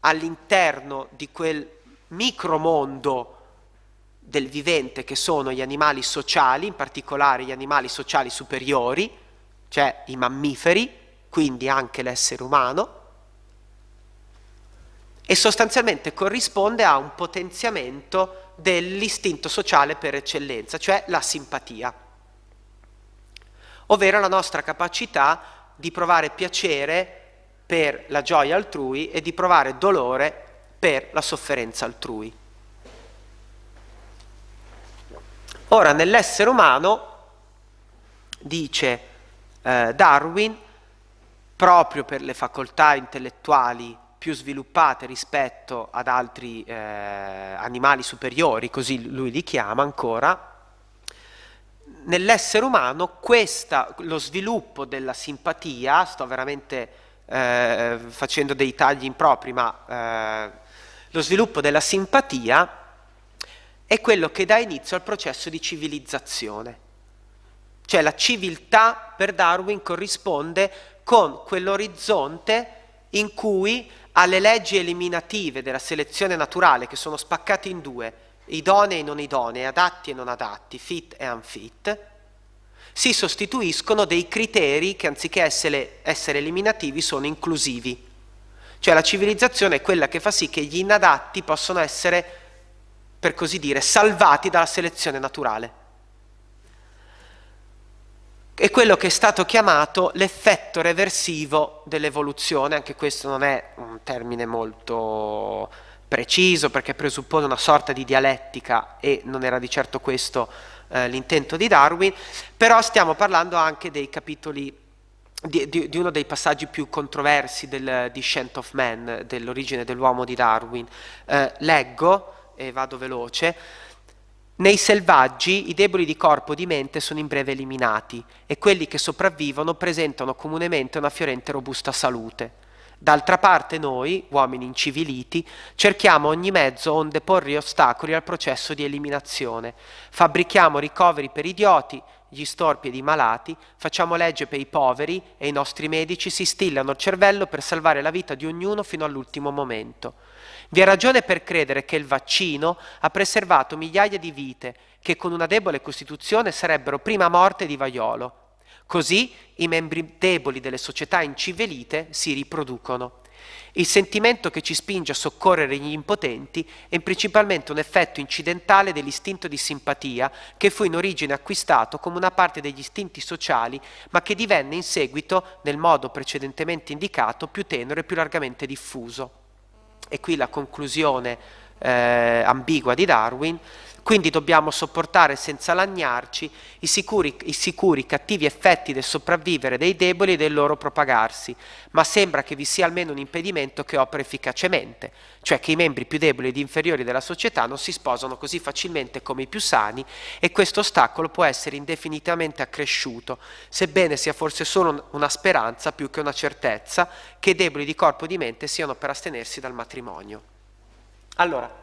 all'interno di quel micromondo del vivente che sono gli animali sociali, in particolare gli animali sociali superiori, cioè i mammiferi, quindi anche l'essere umano, e sostanzialmente corrisponde a un potenziamento dell'istinto sociale per eccellenza, cioè la simpatia, ovvero la nostra capacità di provare piacere per la gioia altrui e di provare dolore per la sofferenza altrui. Ora, nell'essere umano, dice eh, Darwin, proprio per le facoltà intellettuali più sviluppate rispetto ad altri eh, animali superiori, così lui li chiama ancora, nell'essere umano questa, lo sviluppo della simpatia, sto veramente eh, facendo dei tagli impropri, ma eh, lo sviluppo della simpatia è quello che dà inizio al processo di civilizzazione. Cioè la civiltà per Darwin corrisponde con quell'orizzonte in cui alle leggi eliminative della selezione naturale, che sono spaccate in due, idonee e non idonee, adatti e non adatti, fit e unfit, si sostituiscono dei criteri che anziché essere, essere, eliminativi sono inclusivi. Cioè la civilizzazione è quella che fa sì che gli inadatti possano essere eliminati per così dire, salvati dalla selezione naturale. È quello che è stato chiamato l'effetto reversivo dell'evoluzione, anche questo non è un termine molto preciso perché presuppone una sorta di dialettica e non era di certo questo eh, l'intento di Darwin, però stiamo parlando anche dei capitoli di, di, di, uno dei passaggi più controversi del Descent of Man, dell'origine dell'uomo di Darwin. Eh, leggo e vado veloce, nei selvaggi i deboli di corpo e di mente sono in breve eliminati e quelli che sopravvivono presentano comunemente una fiorente e robusta salute. D'altra parte noi, uomini inciviliti, cerchiamo ogni mezzo onde porre ostacoli al processo di eliminazione. Fabbrichiamo ricoveri per idioti, gli storpi ed i malati, facciamo legge per i poveri e i nostri medici si stillano il cervello per salvare la vita di ognuno fino all'ultimo momento. Vi è ragione per credere che il vaccino ha preservato migliaia di vite che con una debole Costituzione sarebbero prima morte di vaiolo. Così i membri deboli delle società incivilite si riproducono. Il sentimento che ci spinge a soccorrere gli impotenti è principalmente un effetto incidentale dell'istinto di simpatia che fu in origine acquistato come una parte degli istinti sociali, ma che divenne in seguito, nel modo precedentemente indicato, più tenero e più largamente diffuso e qui la conclusione eh, ambigua di Darwin, quindi dobbiamo sopportare senza lagnarci i sicuri, i sicuri cattivi effetti del sopravvivere dei deboli e del loro propagarsi, ma sembra che vi sia almeno un impedimento che opera efficacemente, cioè che i membri più deboli ed inferiori della società non si sposano così facilmente come i più sani e questo ostacolo può essere indefinitamente accresciuto, sebbene sia forse solo una speranza più che una certezza che i deboli di corpo e di mente siano per astenersi dal matrimonio. Allora,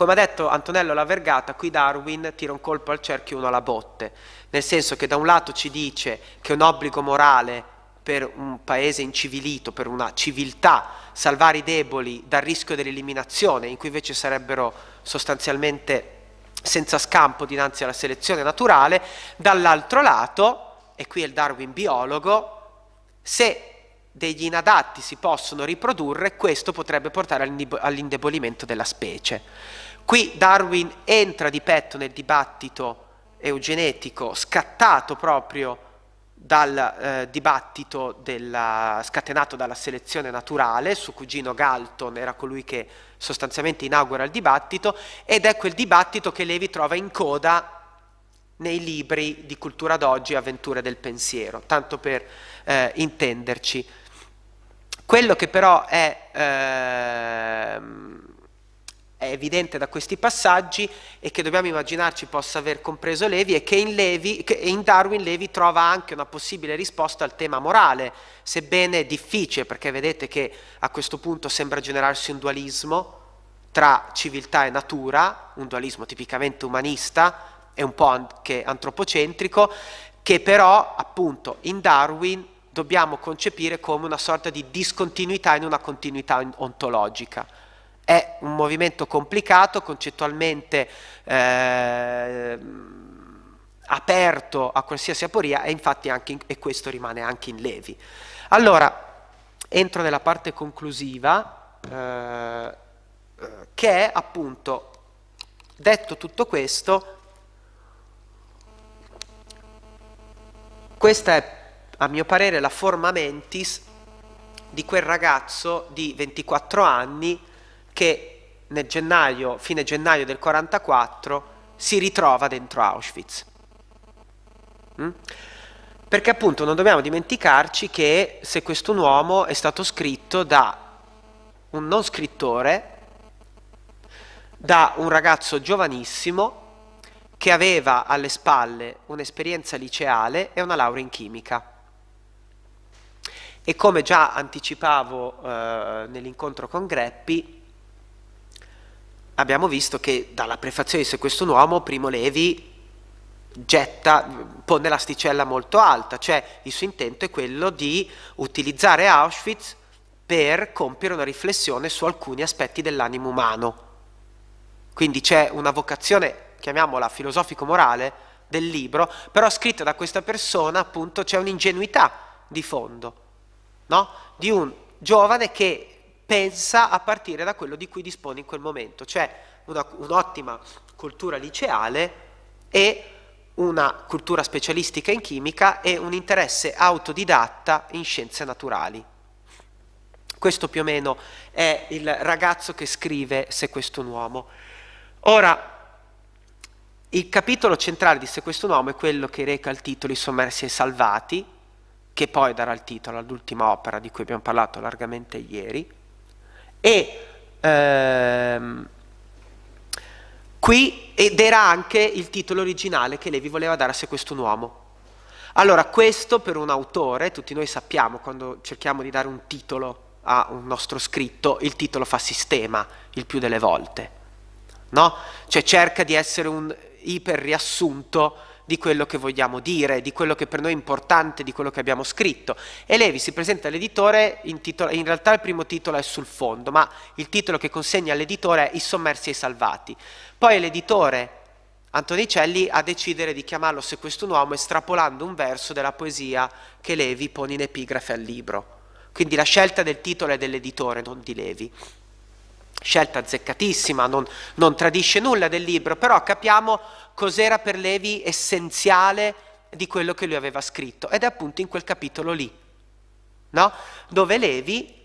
come ha detto Antonello La Vergata, qui Darwin tira un colpo al cerchio e uno alla botte, nel senso che da un lato ci dice che è un obbligo morale per un paese incivilito, per una civiltà, salvare i deboli dal rischio dell'eliminazione, in cui invece sarebbero sostanzialmente senza scampo dinanzi alla selezione naturale, dall'altro lato, e qui è il Darwin biologo, se degli inadatti si possono riprodurre, questo potrebbe portare all'indebolimento della specie. Qui Darwin entra di petto nel dibattito eugenetico, scattato proprio dal eh, dibattito della, scatenato dalla selezione naturale, suo cugino Galton era colui che sostanzialmente inaugura il dibattito, ed è quel dibattito che Levi trova in coda nei libri di cultura d'oggi, avventure del pensiero, tanto per eh, intenderci. Quello che però è... Ehm, è evidente da questi passaggi e che dobbiamo immaginarci possa aver compreso Levi e che in, Levi, che in Darwin Levi trova anche una possibile risposta al tema morale, sebbene difficile, perché vedete che a questo punto sembra generarsi un dualismo tra civiltà e natura, un dualismo tipicamente umanista e un po' anche antropocentrico, che però appunto in Darwin dobbiamo concepire come una sorta di discontinuità in una continuità ontologica. È un movimento complicato, concettualmente eh, aperto a qualsiasi aporia e infatti anche in, e questo rimane anche in Levi. Allora, entro nella parte conclusiva eh, eh che è appunto, detto tutto questo, questa è a mio parere la forma mentis di quel ragazzo di 24 anni che nel gennaio, fine gennaio del 44 si ritrova dentro Auschwitz. Mm? Perché appunto non dobbiamo dimenticarci che se questo uomo è stato scritto da un non scrittore, da un ragazzo giovanissimo che aveva alle spalle un'esperienza liceale e una laurea in chimica. E come già anticipavo eh, nell'incontro con Greppi, abbiamo visto che dalla prefazione di Se questo un uomo, Primo Levi getta, pone l'asticella molto alta, cioè il suo intento è quello di utilizzare Auschwitz per compiere una riflessione su alcuni aspetti dell'animo umano. Quindi c'è una vocazione, chiamiamola filosofico-morale, del libro, però scritta da questa persona appunto c'è un'ingenuità di fondo, no? di un giovane che pensa a partire da quello di cui dispone in quel momento, cioè una, un'ottima cultura liceale e una cultura specialistica in chimica e un interesse autodidatta in scienze naturali. Questo più o meno è il ragazzo che scrive Se questo uomo. Ora, il capitolo centrale di Se questo uomo è quello che reca il titolo I sommersi e salvati, che poi darà il titolo all'ultima opera di cui abbiamo parlato largamente ieri, e ehm, qui, ed era anche il titolo originale che Levi voleva dare a Se questo uomo. Allora, questo per un autore, tutti noi sappiamo quando cerchiamo di dare un titolo a un nostro scritto, il titolo fa sistema il più delle volte, no? Cioè cerca di essere un iper riassunto di quello che vogliamo dire, di quello che per noi è importante, di quello che abbiamo scritto. E Levi si presenta all'editore, in, in, realtà il primo titolo è sul fondo, ma il titolo che consegna all'editore è I sommersi e i salvati. Poi l'editore Antonicelli a decidere di chiamarlo Se questo un uomo, estrapolando un verso della poesia che Levi pone in epigrafe al libro. Quindi la scelta del titolo è dell'editore, non di Levi scelta azzeccatissima, non, non, tradisce nulla del libro, però capiamo cos'era per Levi essenziale di quello che lui aveva scritto. Ed è appunto in quel capitolo lì, no? dove Levi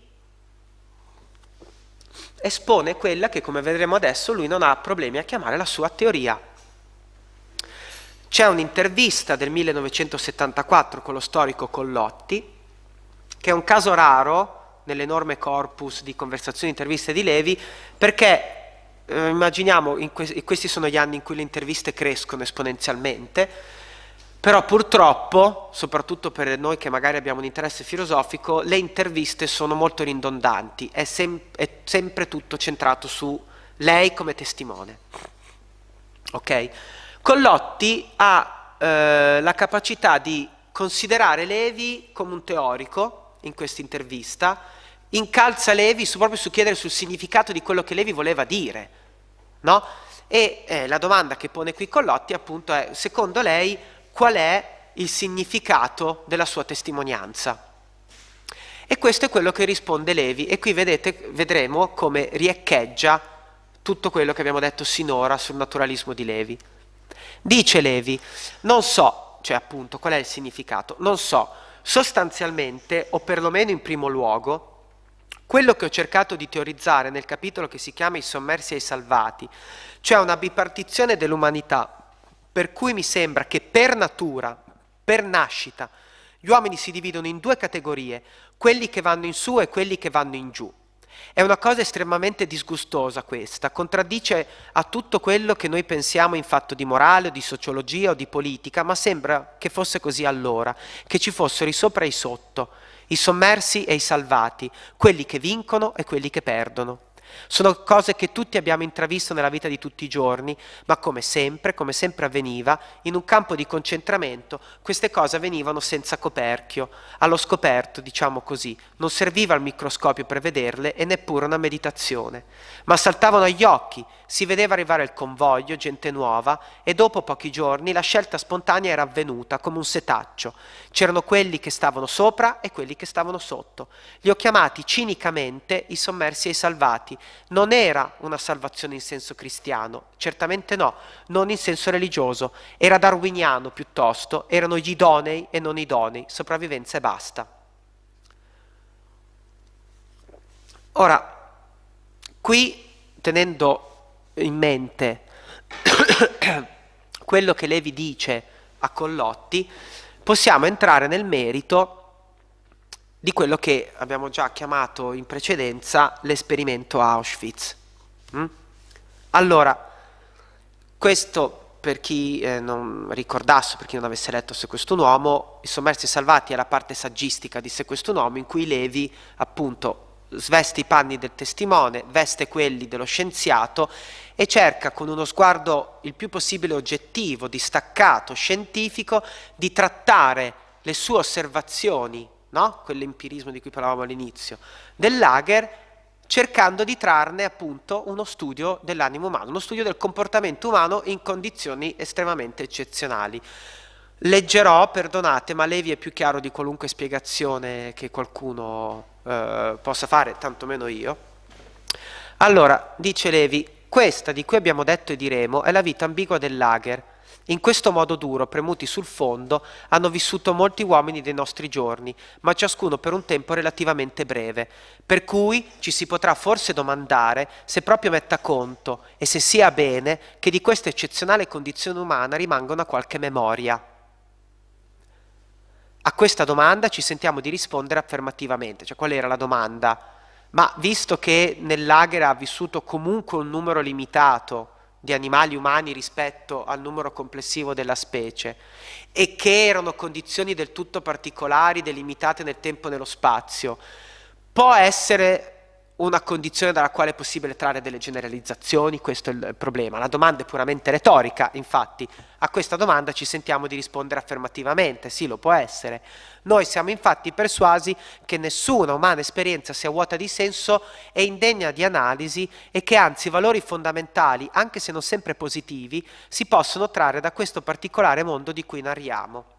espone quella che, come vedremo adesso, lui non ha problemi a chiamare la sua teoria. C'è un'intervista del 1974 con lo storico Collotti, che è un caso raro nell'enorme corpus di conversazioni e interviste di Levi, perché eh, immaginiamo, que- e questi sono gli anni in cui le interviste crescono esponenzialmente, però purtroppo, soprattutto per noi che magari abbiamo un interesse filosofico, le interviste sono molto ridondanti, è, sem- è sempre tutto centrato su lei come testimone. Okay? Collotti ha eh, la capacità di considerare Levi come un teorico in questa intervista, incalza Levi su, proprio su chiedere sul significato di quello che Levi voleva dire. No? E eh, la domanda che pone qui Collotti appunto è, secondo lei, qual è il significato della sua testimonianza? E questo è quello che risponde Levi e qui vedete, vedremo come riecheggia tutto quello che abbiamo detto sinora sul naturalismo di Levi. Dice Levi, non so, cioè appunto qual è il significato, non so, sostanzialmente o perlomeno in primo luogo, quello che ho cercato di teorizzare nel capitolo che si chiama I sommersi e i salvati, cioè una bipartizione dell'umanità, per cui mi sembra che per natura, per nascita, gli uomini si dividono in due categorie, quelli che vanno in su e quelli che vanno in giù. È una cosa estremamente disgustosa questa, contraddice a tutto quello che noi pensiamo in fatto di morale o di sociologia o di politica, ma sembra che fosse così allora, che ci fossero i sopra e i sotto, i sommersi e i salvati, quelli che vincono e quelli che perdono. Sono cose che tutti abbiamo intravisto nella vita di tutti i giorni, ma come sempre, come sempre avveniva, in un campo di concentramento queste cose avvenivano senza coperchio, allo scoperto, diciamo così, non serviva il microscopio per vederle e neppure una meditazione, ma saltavano agli occhi, si vedeva arrivare il convoglio, gente nuova, e dopo pochi giorni la scelta spontanea era avvenuta come un setaccio. C'erano quelli che stavano sopra e quelli che stavano sotto. Li ho chiamati cinicamente i sommersi e i salvati, non era una salvazione in senso cristiano, certamente no, non in senso religioso, era darwiniano piuttosto, erano gli idonei e non idonei, sopravvivenza e basta. Ora, qui tenendo in mente (coughs) quello che Levi dice a Collotti, possiamo entrare nel merito di quello che abbiamo già chiamato in precedenza l'esperimento Auschwitz. Mm? Allora, questo per chi eh, non ricordasse, per chi non avesse letto Se questo un uomo, I sommersi salvati è la parte saggistica di Se questo uomo in cui Levi appunto sveste i panni del testimone, veste quelli dello scienziato e cerca con uno sguardo il più possibile oggettivo, distaccato, scientifico, di trattare le sue osservazioni no? quell'empirismo di cui parlavamo all'inizio, del Lager, cercando di trarne appunto uno studio dell'animo umano, uno studio del comportamento umano in condizioni estremamente eccezionali. Leggerò, perdonate, ma Levi è più chiaro di qualunque spiegazione che qualcuno eh, possa fare, tantomeno io. Allora, dice Levi, questa di cui abbiamo detto e diremo è la vita ambigua del Lager, in questo modo duro, premuti sul fondo, hanno vissuto molti uomini dei nostri giorni, ma ciascuno per un tempo relativamente breve, per cui ci si potrà forse domandare se proprio metta conto e se sia bene che di questa eccezionale condizione umana rimanga una qualche memoria. A questa domanda ci sentiamo di rispondere affermativamente, cioè qual era la domanda? Ma visto che nell'Agera ha vissuto comunque un numero limitato di animali umani rispetto al numero complessivo della specie e che erano condizioni del tutto particolari, delimitate nel tempo e nello spazio, può essere una condizione dalla quale è possibile trarre delle generalizzazioni, questo è il problema. La domanda è puramente retorica, infatti a questa domanda ci sentiamo di rispondere affermativamente, sì lo può essere. Noi siamo infatti persuasi che nessuna umana esperienza sia vuota di senso e indegna di analisi e che anzi valori fondamentali, anche se non sempre positivi, si possono trarre da questo particolare mondo di cui narriamo.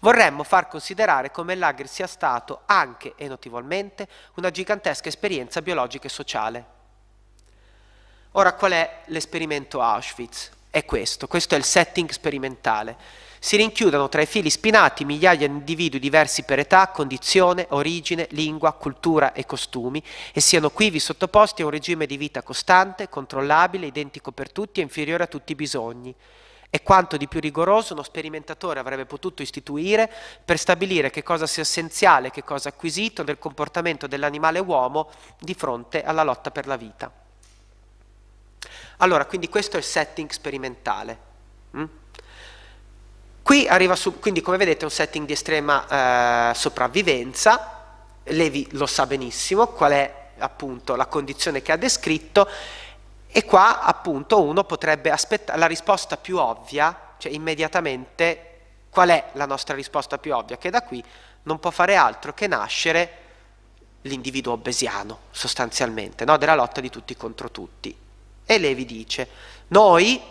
Vorremmo far considerare come l'Agri sia stato, anche e notevolmente, una gigantesca esperienza biologica e sociale. Ora, qual è l'esperimento Auschwitz? È questo, questo è il setting sperimentale. Si rinchiudono tra i fili spinati migliaia di individui diversi per età, condizione, origine, lingua, cultura e costumi e siano quivi sottoposti a un regime di vita costante, controllabile, identico per tutti e inferiore a tutti i bisogni e quanto di più rigoroso uno sperimentatore avrebbe potuto istituire per stabilire che cosa sia essenziale, che cosa acquisito del comportamento dell'animale uomo di fronte alla lotta per la vita. Allora, quindi questo è il setting sperimentale. Mm? Qui arriva su, quindi come vedete è un setting di estrema eh, sopravvivenza, Levi lo sa benissimo qual è appunto la condizione che ha descritto e qua appunto uno potrebbe aspettare la risposta più ovvia, cioè immediatamente qual è la nostra risposta più ovvia? Che da qui non può fare altro che nascere l'individuo obesiano, sostanzialmente, no? della lotta di tutti contro tutti. E Levi dice, noi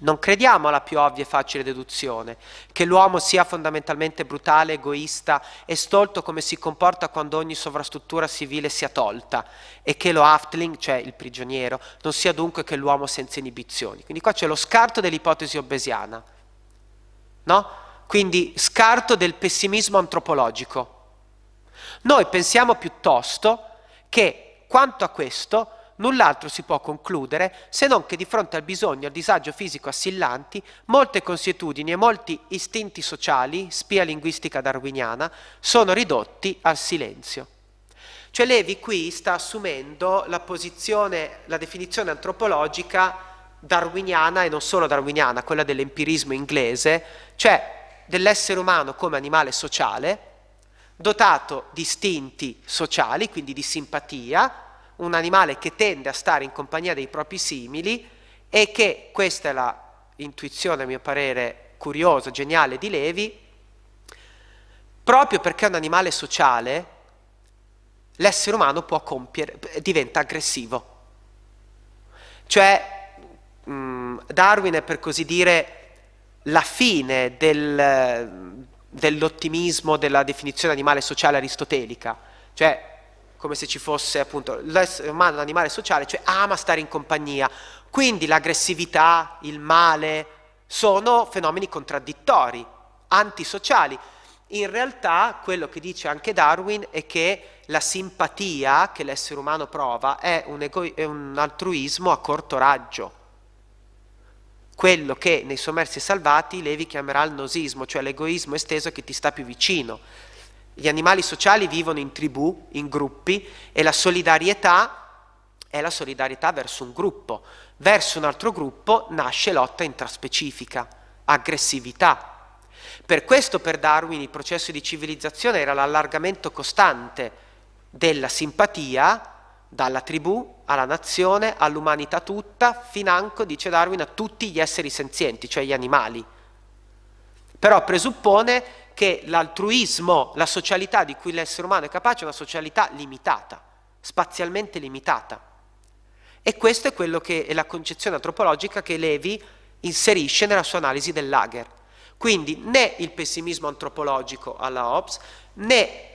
non crediamo alla più ovvia e facile deduzione, che l'uomo sia fondamentalmente brutale, egoista e stolto come si comporta quando ogni sovrastruttura civile sia tolta e che lo haftling, cioè il prigioniero, non sia dunque che l'uomo senza inibizioni. Quindi qua c'è lo scarto dell'ipotesi obesiana, no? Quindi scarto del pessimismo antropologico. Noi pensiamo piuttosto che quanto a questo null'altro si può concludere se non che di fronte al bisogno e al disagio fisico assillanti, molte consuetudini e molti istinti sociali, spia linguistica darwiniana, sono ridotti al silenzio. Cioè Levi qui sta assumendo la posizione, la definizione antropologica darwiniana e non solo darwiniana, quella dell'empirismo inglese, cioè dell'essere umano come animale sociale, dotato di istinti sociali, quindi di simpatia, un animale che tende a stare in compagnia dei propri simili e che, questa è l'intuizione a mio parere curiosa, geniale di Levi, proprio perché è un animale sociale, l'essere umano può compiere, diventa aggressivo. Cioè, mh, mm, Darwin è per così dire la fine del, dell'ottimismo della definizione animale sociale aristotelica, cioè come se ci fosse appunto l'essere umano, l'animale sociale, cioè ama stare in compagnia. Quindi l'aggressività, il male, sono fenomeni contraddittori, antisociali. In realtà quello che dice anche Darwin è che la simpatia che l'essere umano prova è un, ego- è un altruismo a corto raggio. Quello che nei sommersi e salvati Levi chiamerà il nosismo, cioè l'egoismo esteso che ti sta più vicino. Gli animali sociali vivono in tribù, in gruppi e la solidarietà è la solidarietà verso un gruppo. Verso un altro gruppo nasce lotta intraspecifica, aggressività. Per questo per Darwin il processo di civilizzazione era l'allargamento costante della simpatia dalla tribù alla nazione, all'umanità tutta, financo, dice Darwin, a tutti gli esseri senzienti, cioè gli animali. Però presuppone che l'altruismo, la socialità di cui l'essere umano è capace, è una socialità limitata, spazialmente limitata. E questa è, che è la concezione antropologica che Levi inserisce nella sua analisi del Lager. Quindi né il pessimismo antropologico alla Hobbes, né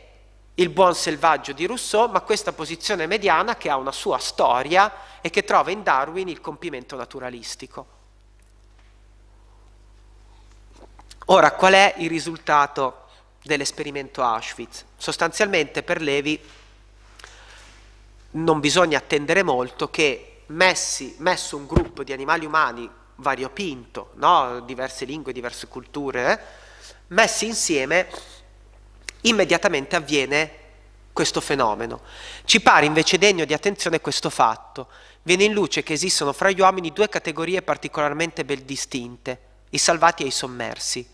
il buon selvaggio di Rousseau, ma questa posizione mediana che ha una sua storia e che trova in Darwin il compimento naturalistico. Ora, qual è il risultato dell'esperimento Auschwitz? Sostanzialmente per Levi non bisogna attendere molto che messi, messo un gruppo di animali umani variopinto, no? diverse lingue, diverse culture, eh, messi insieme, immediatamente avviene questo fenomeno. Ci pare invece degno di attenzione questo fatto. Viene in luce che esistono fra gli uomini due categorie particolarmente ben distinte, i salvati e i sommersi.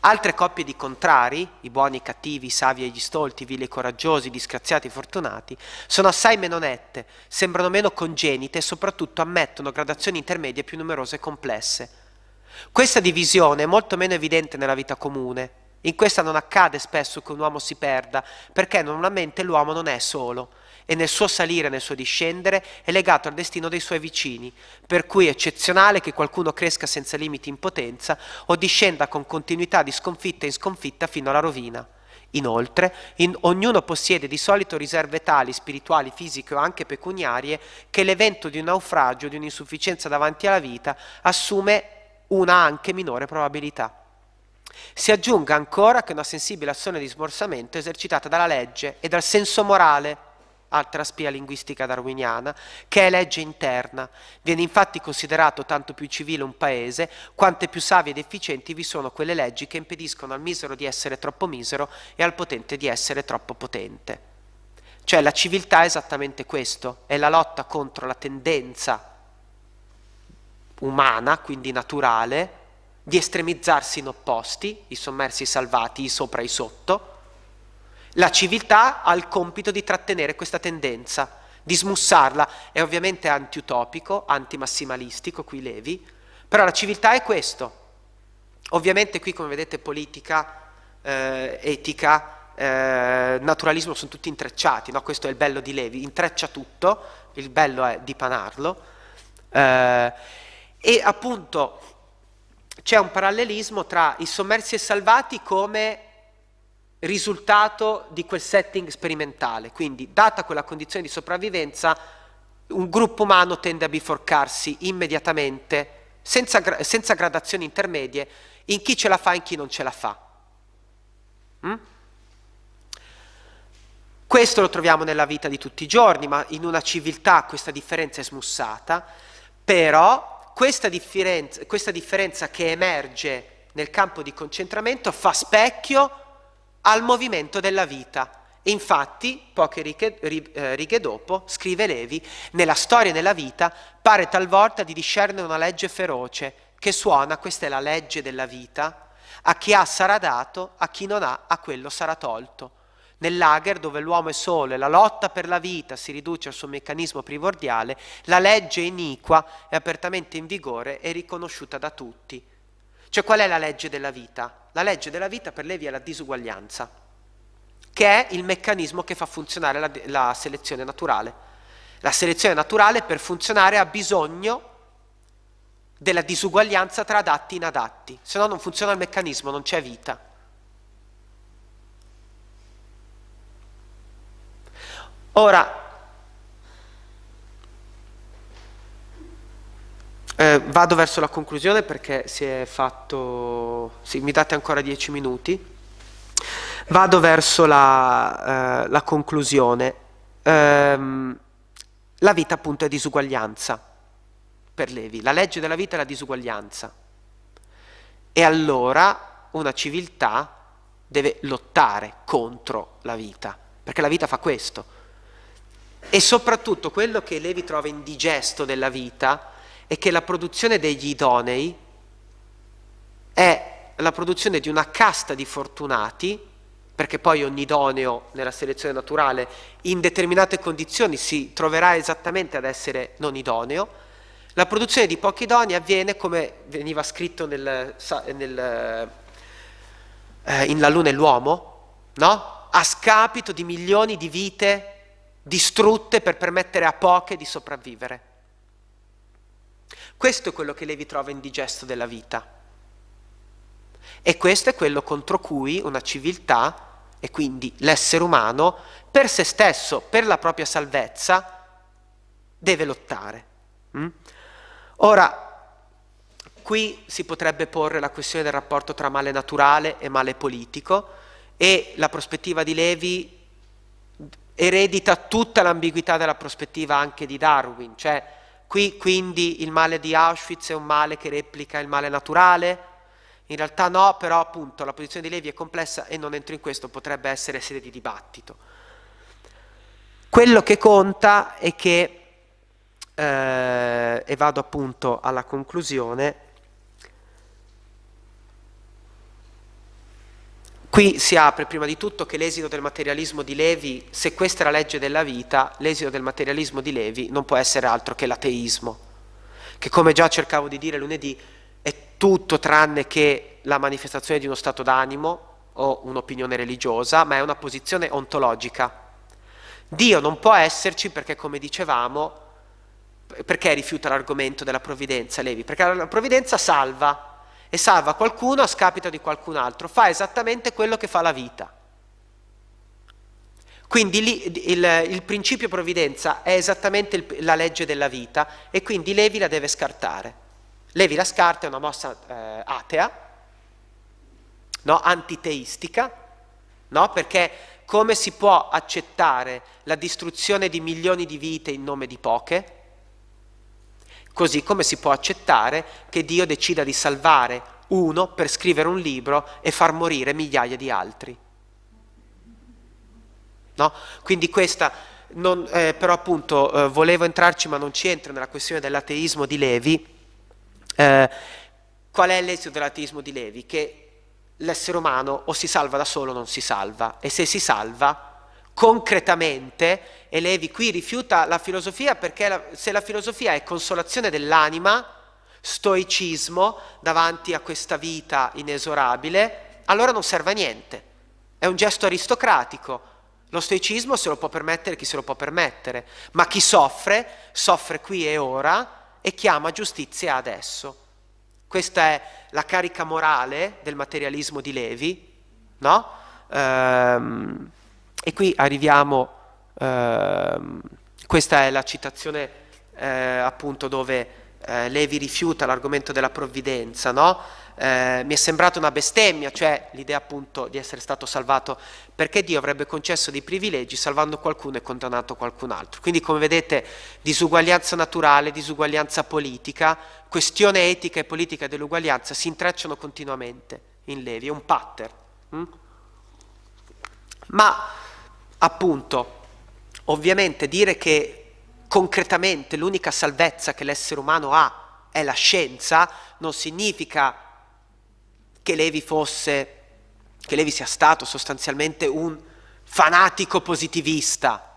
Altre coppie di contrari, i buoni, e i cattivi, i savi e gli stolti, i vili e i coraggiosi, i disgraziati e i fortunati, sono assai meno nette, sembrano meno congenite e soprattutto ammettono gradazioni intermedie più numerose e complesse. Questa divisione è molto meno evidente nella vita comune. In questa non accade spesso che un uomo si perda, perché normalmente l'uomo non è solo, e nel suo salire, e nel suo discendere, è legato al destino dei suoi vicini, per cui è eccezionale che qualcuno cresca senza limiti in potenza o discenda con continuità di sconfitta in sconfitta fino alla rovina. Inoltre, in, ognuno possiede di solito riserve tali, spirituali, fisiche o anche pecuniarie, che l'evento di un naufragio, di un'insufficienza davanti alla vita, assume una anche minore probabilità. Si aggiunga ancora che una sensibile azione di smorsamento è esercitata dalla legge e dal senso morale altra spia linguistica darwiniana, che è legge interna. Viene infatti considerato tanto più civile un paese quante più savie ed efficienti vi sono quelle leggi che impediscono al misero di essere troppo misero e al potente di essere troppo potente. Cioè la civiltà è esattamente questo, è la lotta contro la tendenza umana, quindi naturale, di estremizzarsi in opposti, i sommersi salvati, i sopra e i sotto, la civiltà ha il compito di trattenere questa tendenza, di smussarla. È ovviamente antiutopico, antimassimalistico, qui Levi, però la civiltà è questo. Ovviamente qui, come vedete, politica, eh, etica, eh, naturalismo sono tutti intrecciati, no? questo è il bello di Levi, intreccia tutto, il bello è dipanarlo. Eh, e appunto c'è un parallelismo tra i sommersi e salvati come risultato di quel setting sperimentale. Quindi, data quella condizione di sopravvivenza, un gruppo umano tende a biforcarsi immediatamente, senza, senza gradazioni intermedie, in chi ce la fa e in chi non ce la fa. Mm? Questo lo troviamo nella vita di tutti i giorni, ma in una civiltà questa differenza è smussata, però questa differenza, questa differenza che emerge nel campo di concentramento fa specchio al movimento della vita. E infatti, poche righe, eh, righe dopo, scrive Levi, nella storia della vita pare talvolta di discernere una legge feroce che suona, questa è la legge della vita, a chi ha sarà dato, a chi non ha, a quello sarà tolto. Nel lager dove l'uomo è solo e la lotta per la vita si riduce al suo meccanismo primordiale, la legge iniqua è apertamente in vigore e riconosciuta da tutti. Cioè qual è la legge della vita? La legge della vita per Levi è la disuguaglianza, che è il meccanismo che fa funzionare la, la selezione naturale. La selezione naturale per funzionare ha bisogno della disuguaglianza tra adatti e inadatti, se no non funziona il meccanismo, non c'è vita. Ora, Eh, vado verso la conclusione perché si è fatto... Sì, mi date ancora dieci minuti. Vado verso la, eh, la conclusione. Eh, la vita appunto è disuguaglianza per Levi. La legge della vita è la disuguaglianza. E allora una civiltà deve lottare contro la vita, perché la vita fa questo. E soprattutto quello che Levi trova indigesto della vita è che la produzione degli idonei è la produzione di una casta di fortunati, perché poi ogni idoneo nella selezione naturale in determinate condizioni si troverà esattamente ad essere non idoneo, la produzione di pochi idonei avviene come veniva scritto nel, nel, eh, in La Luna e l'Uomo, no? a scapito di milioni di vite distrutte per permettere a poche di sopravvivere. Questo è quello che Levi trova indigesto della vita. E questo è quello contro cui una civiltà, e quindi l'essere umano, per se stesso, per la propria salvezza, deve lottare. Mm? Ora, qui si potrebbe porre la questione del rapporto tra male naturale e male politico e la prospettiva di Levi eredita tutta l'ambiguità della prospettiva anche di Darwin, cioè Qui quindi il male di Auschwitz è un male che replica il male naturale? In realtà no, però appunto la posizione di Levi è complessa e non entro in questo, potrebbe essere sede di dibattito. Quello che conta è che, eh, e vado appunto alla conclusione, Qui si apre prima di tutto che l'esito del materialismo di Levi, se questa è la legge della vita, l'esito del materialismo di Levi non può essere altro che l'ateismo, che come già cercavo di dire lunedì è tutto tranne che la manifestazione di uno stato d'animo o un'opinione religiosa, ma è una posizione ontologica. Dio non può esserci perché, come dicevamo, perché rifiuta l'argomento della provvidenza, Levi? Perché la provvidenza salva, e salva qualcuno a scapito di qualcun altro, fa esattamente quello che fa la vita. Quindi lì, il, il, principio provvidenza è esattamente il, la legge della vita e quindi Levi la deve scartare. Levi la scarta è una mossa eh, atea, no? antiteistica, no? perché come si può accettare la distruzione di milioni di vite in nome di poche? Così come si può accettare che Dio decida di salvare uno per scrivere un libro e far morire migliaia di altri. No? Quindi questa, non, eh, però appunto eh, volevo entrarci ma non ci entro nella questione dell'ateismo di Levi. Eh, qual è l'esito dell'ateismo di Levi? Che l'essere umano o si salva da solo o non si salva e se si salva concretamente e Levi qui rifiuta la filosofia perché la, se la filosofia è consolazione dell'anima, stoicismo davanti a questa vita inesorabile, allora non serve a niente. È un gesto aristocratico. Lo stoicismo se lo può permettere chi se lo può permettere, ma chi soffre, soffre qui e ora e chiama giustizia adesso. Questa è la carica morale del materialismo di Levi, no? Ehm, e qui arriviamo Uh, questa è la citazione eh, appunto dove eh, Levi rifiuta l'argomento della provvidenza, no? eh, mi è sembrata una bestemmia, cioè l'idea appunto di essere stato salvato perché Dio avrebbe concesso dei privilegi salvando qualcuno e condannato qualcun altro. Quindi come vedete disuguaglianza naturale, disuguaglianza politica, questione etica e politica dell'uguaglianza si intrecciano continuamente in Levi, è un pattern. Mm? Ma appunto Ovviamente dire che concretamente l'unica salvezza che l'essere umano ha è la scienza non significa che Levi fosse, che Levi sia stato sostanzialmente un fanatico positivista.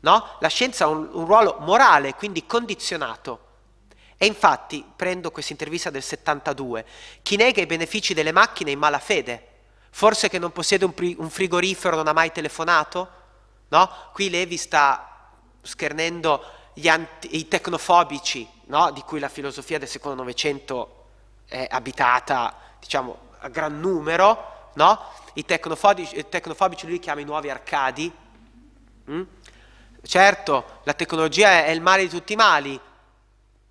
No? La scienza ha un, un ruolo morale, quindi condizionato. E infatti, prendo questa intervista del 72, chi nega i benefici delle macchine è in malafede. Forse che non possiede un, un frigorifero non ha mai telefonato? No? Qui Levi sta schernendo anti- i tecnofobici, no? di cui la filosofia del secondo Novecento è abitata diciamo, a gran numero, no? i tecnofobici, tecnofobici lui li chiama i nuovi arcadi. Mm? Certo, la tecnologia è, il male di tutti i mali,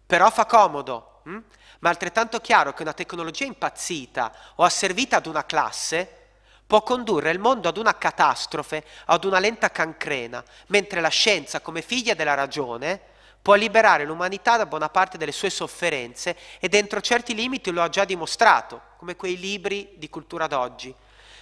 però fa comodo. Mm? Ma è altrettanto chiaro che una tecnologia impazzita o asservita ad una classe può condurre il mondo ad una catastrofe, ad una lenta cancrena, mentre la scienza, come figlia della ragione, può liberare l'umanità da buona parte delle sue sofferenze e dentro certi limiti lo ha già dimostrato, come quei libri di cultura d'oggi.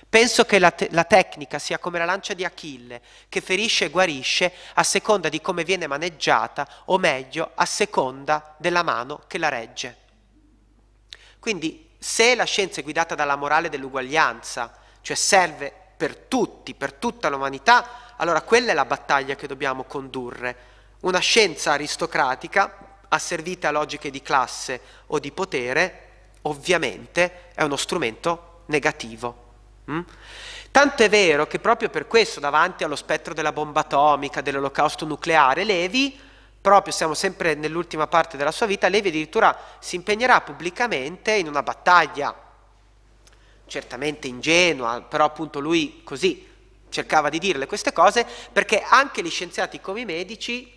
Penso che la, te- la, tecnica sia come la lancia di Achille, che ferisce e guarisce a seconda di come viene maneggiata, o meglio, a seconda della mano che la regge. Quindi, se la scienza è guidata dalla morale dell'uguaglianza, cioè serve per tutti, per tutta l'umanità, allora quella è la battaglia che dobbiamo condurre. Una scienza aristocratica asservita a logiche di classe o di potere, ovviamente è uno strumento negativo. Mm? Tanto è vero che proprio per questo, davanti allo spettro della bomba atomica, dell'olocausto nucleare, Levi, proprio siamo sempre nell'ultima parte della sua vita, Levi addirittura si impegnerà pubblicamente in una battaglia certamente ingenua, però appunto lui così cercava di dirle queste cose perché anche gli scienziati come i medici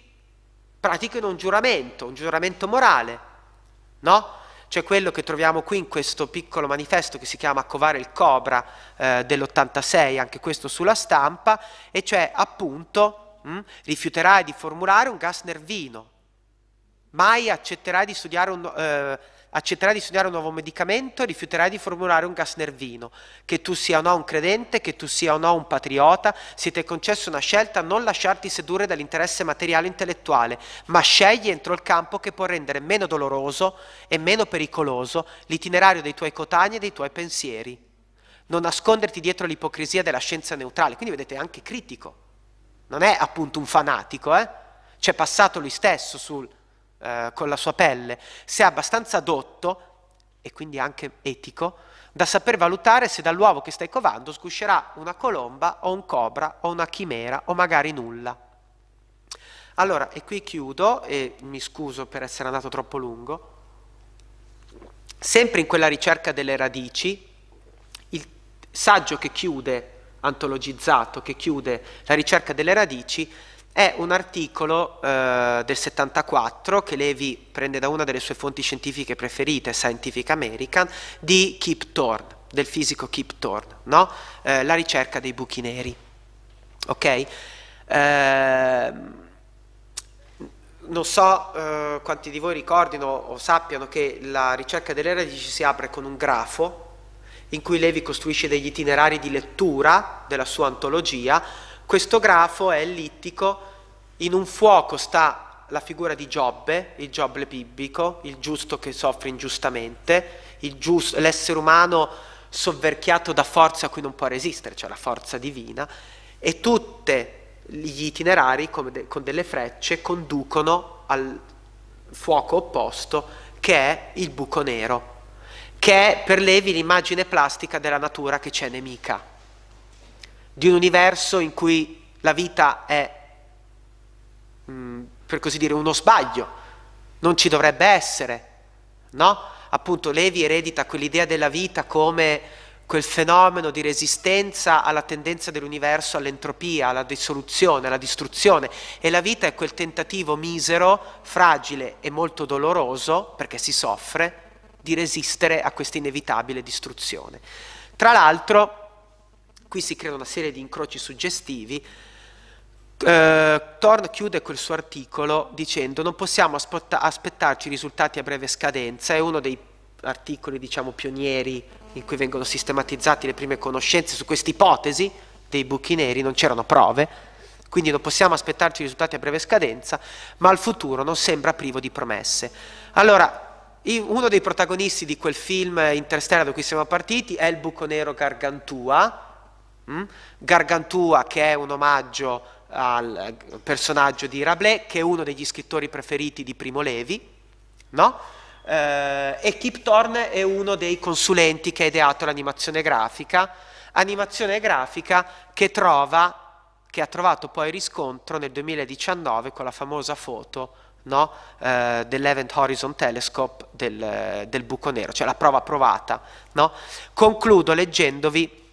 praticano un giuramento, un giuramento morale, no? C'è quello che troviamo qui in questo piccolo manifesto che si chiama Covare il Cobra eh, dell'86, anche questo sulla stampa, e cioè appunto mh, hm, rifiuterai di formulare un gas nervino, mai accetterai di studiare un... Eh, accetterai di studiare un nuovo medicamento e rifiuterai di formulare un gas nervino. Che tu sia o no un credente, che tu sia o no un patriota, siete ti concesso una scelta, non lasciarti sedurre dall'interesse materiale e intellettuale, ma scegli entro il campo che può rendere meno doloroso e meno pericoloso l'itinerario dei tuoi cotani e dei tuoi pensieri. Non nasconderti dietro l'ipocrisia della scienza neutrale, quindi vedete è anche critico, non è appunto un fanatico, eh? C'è passato lui stesso sul eh, con la sua pelle, se è abbastanza dotto e quindi anche etico, da saper valutare se dall'uovo che stai covando sguscerà una colomba o un cobra o una chimera o magari nulla. Allora, e qui chiudo e mi scuso per essere andato troppo lungo. Sempre in quella ricerca delle radici, il saggio che chiude, antologizzato, che chiude la ricerca delle radici, è un articolo eh, del 74 che Levi prende da una delle sue fonti scientifiche preferite, Scientific American, di Kip Thorne, del fisico Kip Thorne, no? eh, la ricerca dei buchi neri. Okay? Eh, non so eh, quanti di voi ricordino o sappiano che la ricerca delle radici si apre con un grafo in cui Levi costruisce degli itinerari di lettura della sua antologia questo grafo è ellittico, in un fuoco sta la figura di Giobbe, il Giobbe biblico, il giusto che soffre ingiustamente, giusto, l'essere umano sovverchiato da forze a cui non può resistere, cioè la forza divina, e tutti gli itinerari de, con delle frecce conducono al fuoco opposto che è il buco nero, che è per Levi l'immagine plastica della natura che c'è nemica di un universo in cui la vita è, mm, per così dire, uno sbaglio, non ci dovrebbe essere, no? Appunto Levi eredita quell'idea della vita come quel fenomeno di resistenza alla tendenza dell'universo all'entropia, alla dissoluzione, alla distruzione e la vita è quel tentativo misero, fragile e molto doloroso, perché si soffre, di resistere a questa inevitabile distruzione. Tra l'altro, qui si crea una serie di incroci suggestivi. Eh, Thorne chiude quel suo articolo dicendo non possiamo aspettarci risultati a breve scadenza, è uno dei articoli diciamo pionieri in cui vengono sistematizzate le prime conoscenze su questa ipotesi dei buchi neri, non c'erano prove, quindi non possiamo aspettarci risultati a breve scadenza, ma il futuro non sembra privo di promesse. Allora, uno dei protagonisti di quel film Interstellar da cui siamo partiti è il buco nero Gargantua, Mm? Gargantua che è un omaggio al eh, personaggio di Rabelais, che è uno degli scrittori preferiti di Primo Levi, no? eh, e Kip Thorne è uno dei consulenti che ha ideato l'animazione grafica, animazione grafica che, trova, che ha trovato poi riscontro nel 2019 con la famosa foto no? eh, dell'Event Horizon Telescope del, del, buco nero, cioè la prova provata. No? Concludo leggendovi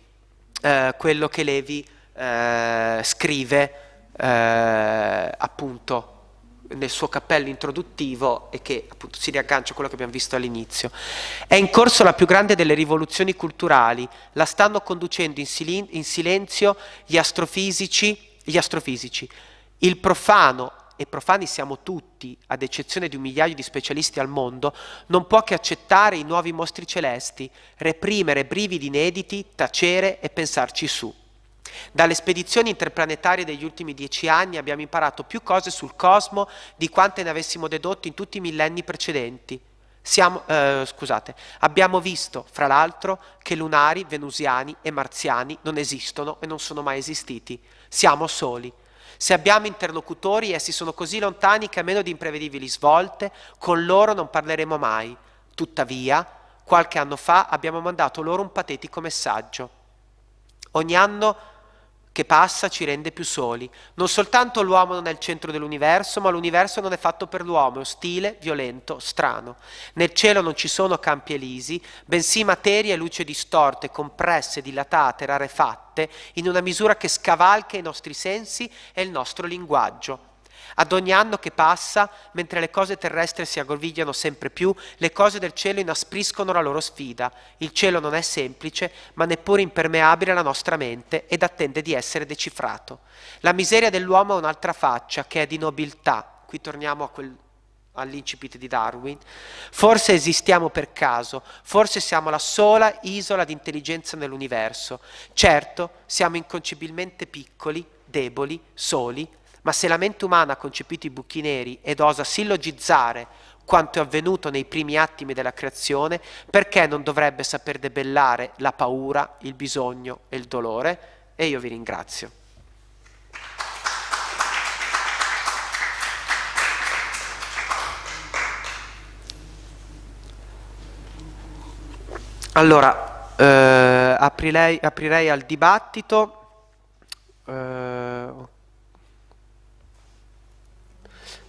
eh, quello che Levi eh, scrive eh, appunto nel suo cappello introduttivo e che appunto si riaggancia a quello che abbiamo visto all'inizio. È in corso la più grande delle rivoluzioni culturali, la stanno conducendo in, silenzio gli astrofisici, gli astrofisici. Il profano e profani siamo tutti, ad eccezione di un migliaio di specialisti al mondo, non può che accettare i nuovi mostri celesti, reprimere brividi inediti, tacere e pensarci su. Dalle spedizioni interplanetarie degli ultimi dieci anni abbiamo imparato più cose sul cosmo di quante ne avessimo dedotto in tutti i millenni precedenti. Siamo, eh, scusate, abbiamo visto, fra l'altro, che lunari, venusiani e marziani non esistono e non sono mai esistiti. Siamo soli. Se abbiamo interlocutori, essi sono così lontani che a meno di imprevedibili svolte, con loro non parleremo mai. Tuttavia, qualche anno fa abbiamo mandato loro un patetico messaggio. Ogni anno che passa ci rende più soli. Non soltanto l'uomo non è il centro dell'universo, ma l'universo non è fatto per l'uomo, è ostile, violento, strano. Nel cielo non ci sono campi elisi, bensì materia e luce distorte, compresse, dilatate, rarefatte, in una misura che scavalca i nostri sensi e il nostro linguaggio. Ad ogni anno che passa, mentre le cose terrestri si aggrovigliano sempre più, le cose del cielo inaspriscono la loro sfida. Il cielo non è semplice, ma neppure impermeabile alla nostra mente ed attende di essere decifrato. La miseria dell'uomo ha un'altra faccia, che è di nobiltà. Qui torniamo quel, all'incipit di Darwin. Forse esistiamo per caso, forse siamo la sola isola di intelligenza nell'universo. Certo, siamo inconcebibilmente piccoli, deboli, soli, ma se la mente umana ha concepito i buchi neri ed osa sillogizzare quanto è avvenuto nei primi attimi della creazione, perché non dovrebbe saper debellare la paura, il bisogno e il dolore? E io vi ringrazio. Allora, eh, aprirei, aprirei, al dibattito. Eh,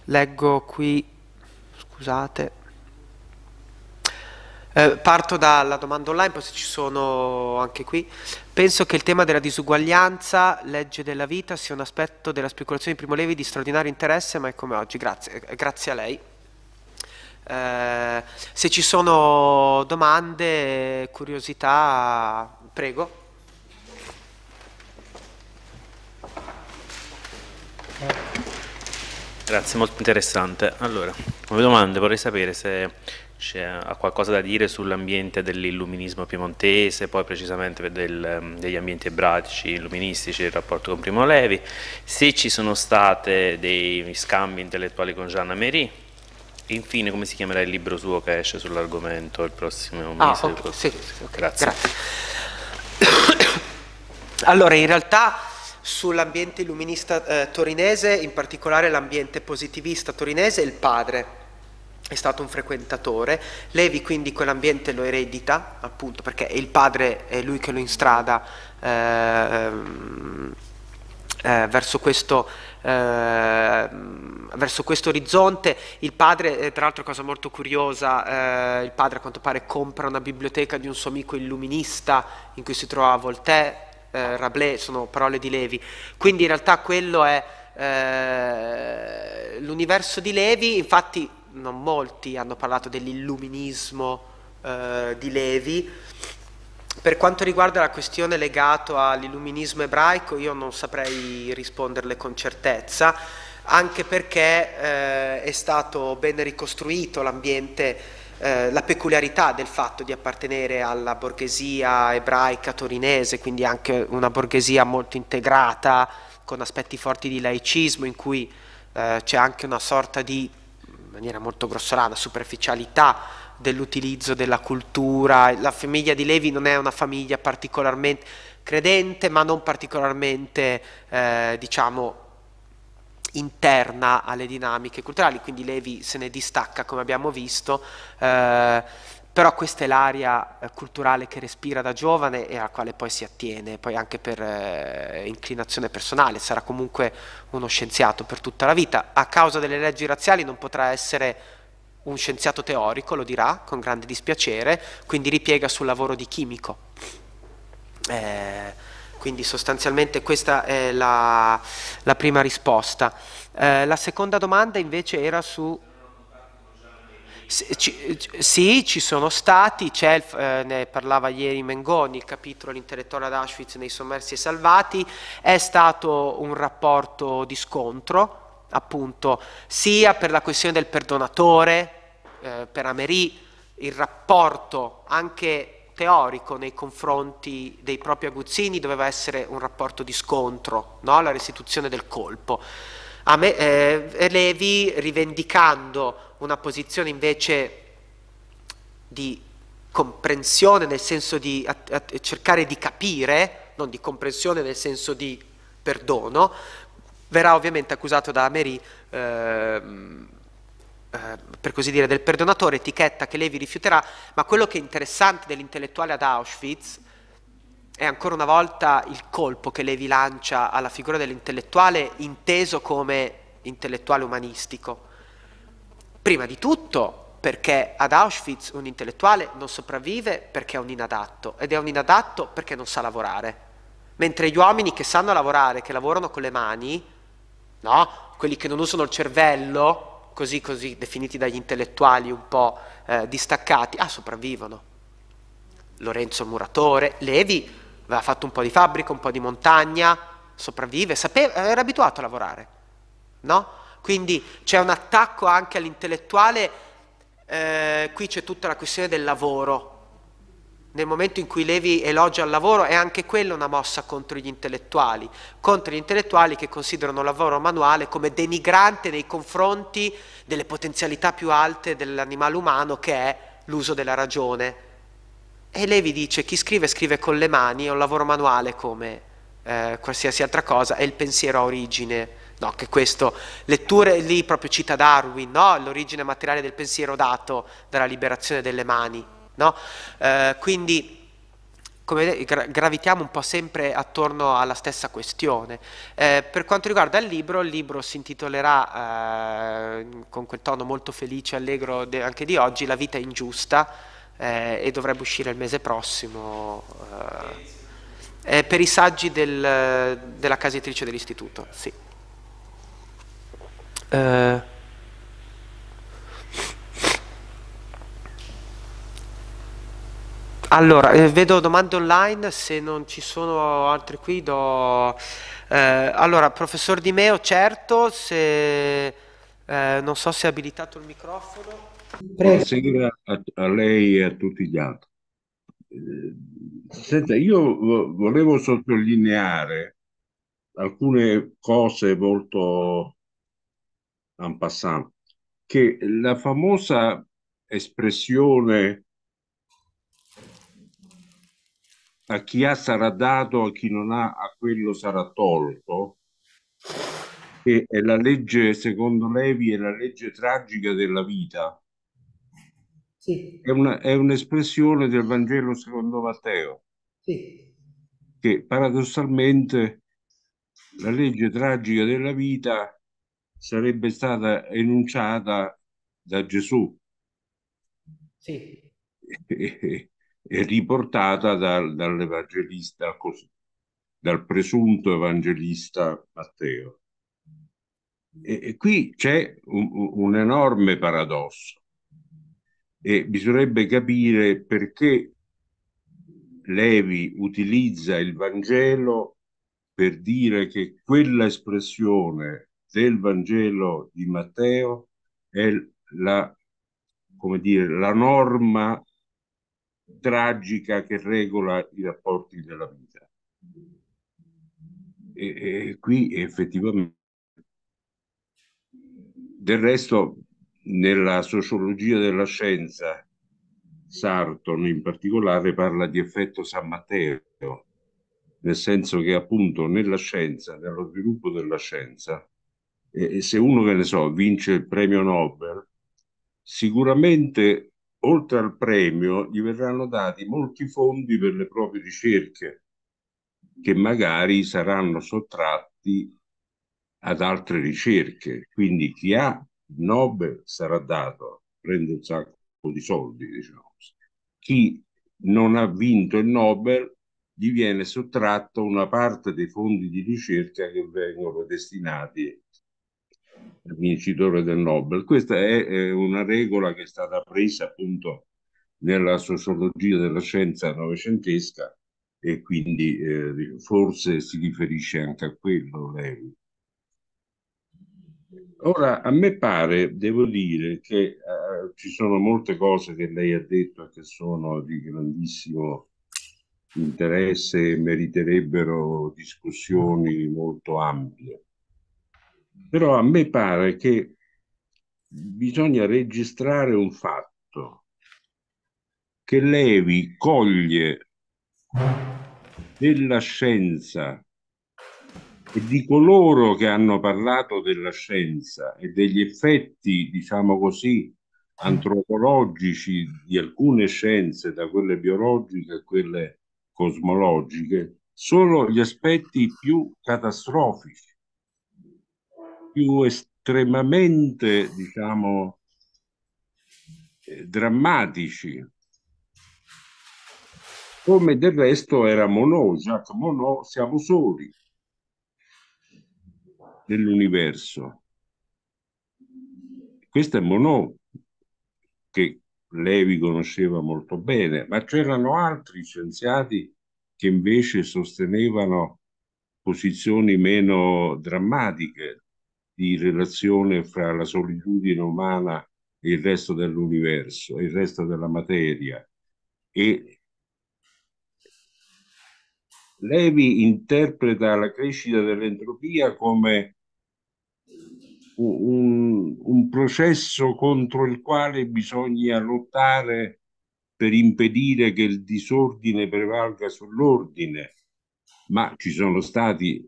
leggo qui, scusate, eh, parto dalla domanda online, poi se ci sono anche qui. Penso che il tema della disuguaglianza, legge della vita, sia un aspetto della speculazione di Primo Levi di straordinario interesse, ma è come oggi. Grazie, eh, grazie a lei. Eh, se ci sono domande, curiosità, prego. Grazie. Eh, Grazie, molto interessante. Allora, come domande vorrei sapere se c'è qualcosa da dire sull'ambiente dell'illuminismo piemontese, poi precisamente del, degli ambienti ebraici, illuministici, il rapporto con Primo Levi, se ci sono stati dei scambi intellettuali con Gianna Mery, infine come si chiamerà il libro suo che esce sull'argomento il prossimo ah, mese? Ah, okay. sì, sì, okay. Grazie. Grazie. (coughs) allora, in realtà sull'ambiente illuminista eh, torinese, in particolare l'ambiente positivista torinese, il padre è stato un frequentatore, Levi quindi quell'ambiente lo eredita, appunto perché il padre è lui che lo instrada eh, ehm, eh, verso questo eh, verso questo orizzonte. Il padre, eh, tra l'altro cosa molto curiosa, eh, il padre a quanto pare compra una biblioteca di un suo amico illuminista in cui si trova Voltaire, eh, Rabelais sono parole di Levi, quindi in realtà quello è eh, l'universo di Levi, infatti non molti hanno parlato dell'illuminismo eh, di Levi. Per quanto riguarda la questione legata all'illuminismo ebraico, io non saprei risponderle con certezza, anche perché eh, è stato ben ricostruito l'ambiente eh, la peculiarità del fatto di appartenere alla borghesia ebraica torinese, quindi anche una borghesia molto integrata, con aspetti forti di laicismo, in cui eh, c'è anche una sorta di, in maniera molto grossolana, superficialità dell'utilizzo della cultura. La famiglia di Levi non è una famiglia particolarmente credente, ma non particolarmente, eh, diciamo, interna alle dinamiche culturali, quindi Levi se ne distacca come abbiamo visto, eh, però questa è l'area eh, culturale che respira da giovane e alla quale poi si attiene, poi anche per eh, inclinazione personale, sarà comunque uno scienziato per tutta la vita, a causa delle leggi razziali non potrà essere un scienziato teorico, lo dirà con grande dispiacere, quindi ripiega sul lavoro di chimico. Eh, quindi sostanzialmente questa è la, la prima risposta. Eh, la seconda domanda invece era su... Sì, ci sono stati, c'è, eh, ne parlava ieri Mengoni, il capitolo L'intellettuale ad Auschwitz nei sommersi e salvati, è stato un rapporto di scontro, appunto, sia per la questione del perdonatore, eh, per Amery, il rapporto anche teorico nei confronti dei propri aguzzini doveva essere un rapporto di scontro, no? la restituzione del colpo. Me, eh, Levi, rivendicando una posizione invece di comprensione nel senso di a, a, cercare di capire, non di comprensione nel senso di perdono, verrà ovviamente accusato da Amery eh, eh, per così dire, del perdonatore, etichetta che Levi rifiuterà, ma quello che è interessante dell'intellettuale ad Auschwitz è ancora una volta il colpo che Levi lancia alla figura dell'intellettuale inteso come intellettuale umanistico. Prima di tutto perché ad Auschwitz un intellettuale non sopravvive perché è un inadatto ed è un inadatto perché non sa lavorare. Mentre gli uomini che sanno lavorare, che lavorano con le mani, no? quelli che non usano il cervello, così, così definiti dagli intellettuali un po' eh, distaccati, ah, sopravvivono. Lorenzo Muratore, Levi aveva fatto un po' di fabbrica, un po' di montagna, sopravvive, sapeva, era abituato a lavorare, no? Quindi c'è un attacco anche all'intellettuale, eh, qui c'è tutta la questione del lavoro, nel momento in cui Levi elogia il lavoro, è anche quella una mossa contro gli intellettuali, contro gli intellettuali che considerano il lavoro manuale come denigrante nei confronti delle potenzialità più alte dell'animale umano che è l'uso della ragione. E Levi dice chi scrive scrive con le mani, è un lavoro manuale come eh, qualsiasi altra cosa, è il pensiero a origine. No, che questo, letture lì proprio cita Darwin, no? l'origine materiale del pensiero dato dalla liberazione delle mani. No? Eh, quindi come, vedete, gravitiamo un po' sempre attorno alla stessa questione. Eh, per quanto riguarda il libro, il libro si intitolerà eh, con quel tono molto felice e allegro de, anche di oggi, La vita è ingiusta, eh, e dovrebbe uscire il mese prossimo eh, per i saggi del, della casa editrice dell'istituto. Sì. Eh. Allora, eh, vedo domande online, se non ci sono altre qui do... Eh, allora, professor Di Meo, certo, se... Eh, non so se ha abilitato il microfono. Prego. Buonasera a, a lei e a tutti gli altri. Eh, senta, io volevo sottolineare alcune cose molto en passant, che la famosa espressione a chi ha sarà dato, a chi non ha, a quello sarà tolto. E è la legge, secondo Levi, è la legge tragica della vita. Sì. È, una, è un'espressione del Vangelo secondo Matteo. Sì. Che paradossalmente la legge tragica della vita sarebbe stata enunciata da Gesù. Sì. E, (laughs) riportata dal, dall'evangelista, dal presunto evangelista Matteo. E, e qui c'è un, un, enorme paradosso e bisognerebbe capire perché Levi utilizza il Vangelo per dire che quella espressione del Vangelo di Matteo è la, come dire, la norma tragica che regola i rapporti della vita. E, e qui effettivamente. Del resto, nella sociologia della scienza, Sarton in particolare parla di effetto San Matteo, nel senso che appunto nella scienza, nello sviluppo della scienza, e se uno, che ne so, vince il premio Nobel, sicuramente oltre al premio, gli verranno dati molti fondi per le proprie ricerche, che magari saranno sottratti ad altre ricerche. Quindi chi ha Nobel sarà dato, prende un sacco di soldi, diciamo. Chi non ha vinto il Nobel gli viene sottratto una parte dei fondi di ricerca che vengono destinati vincitore del Nobel. Questa è, è una regola che è stata presa appunto nella sociologia della scienza novecentesca e quindi eh, forse si riferisce anche a quello lei. Ora, a me pare, devo dire, che eh, ci sono molte cose che lei ha detto che sono di grandissimo interesse e meriterebbero discussioni molto ampie. Però a me pare che bisogna registrare un fatto che Levi coglie della scienza e di coloro che hanno parlato della scienza e degli effetti, diciamo così, antropologici di alcune scienze, da quelle biologiche a quelle cosmologiche, solo gli aspetti più catastrofici più estremamente, diciamo, eh, drammatici, come del resto era Monod, Jacques Monod, siamo soli nell'universo. Questo è Monod, che Levi conosceva molto bene, ma c'erano altri scienziati che invece sostenevano posizioni meno drammatiche di relazione fra la solitudine umana e il resto dell'universo, il resto della materia. E Levi interpreta la crescita dell'entropia come un, un, processo contro il quale bisogna lottare per impedire che il disordine prevalga sull'ordine, ma ci sono stati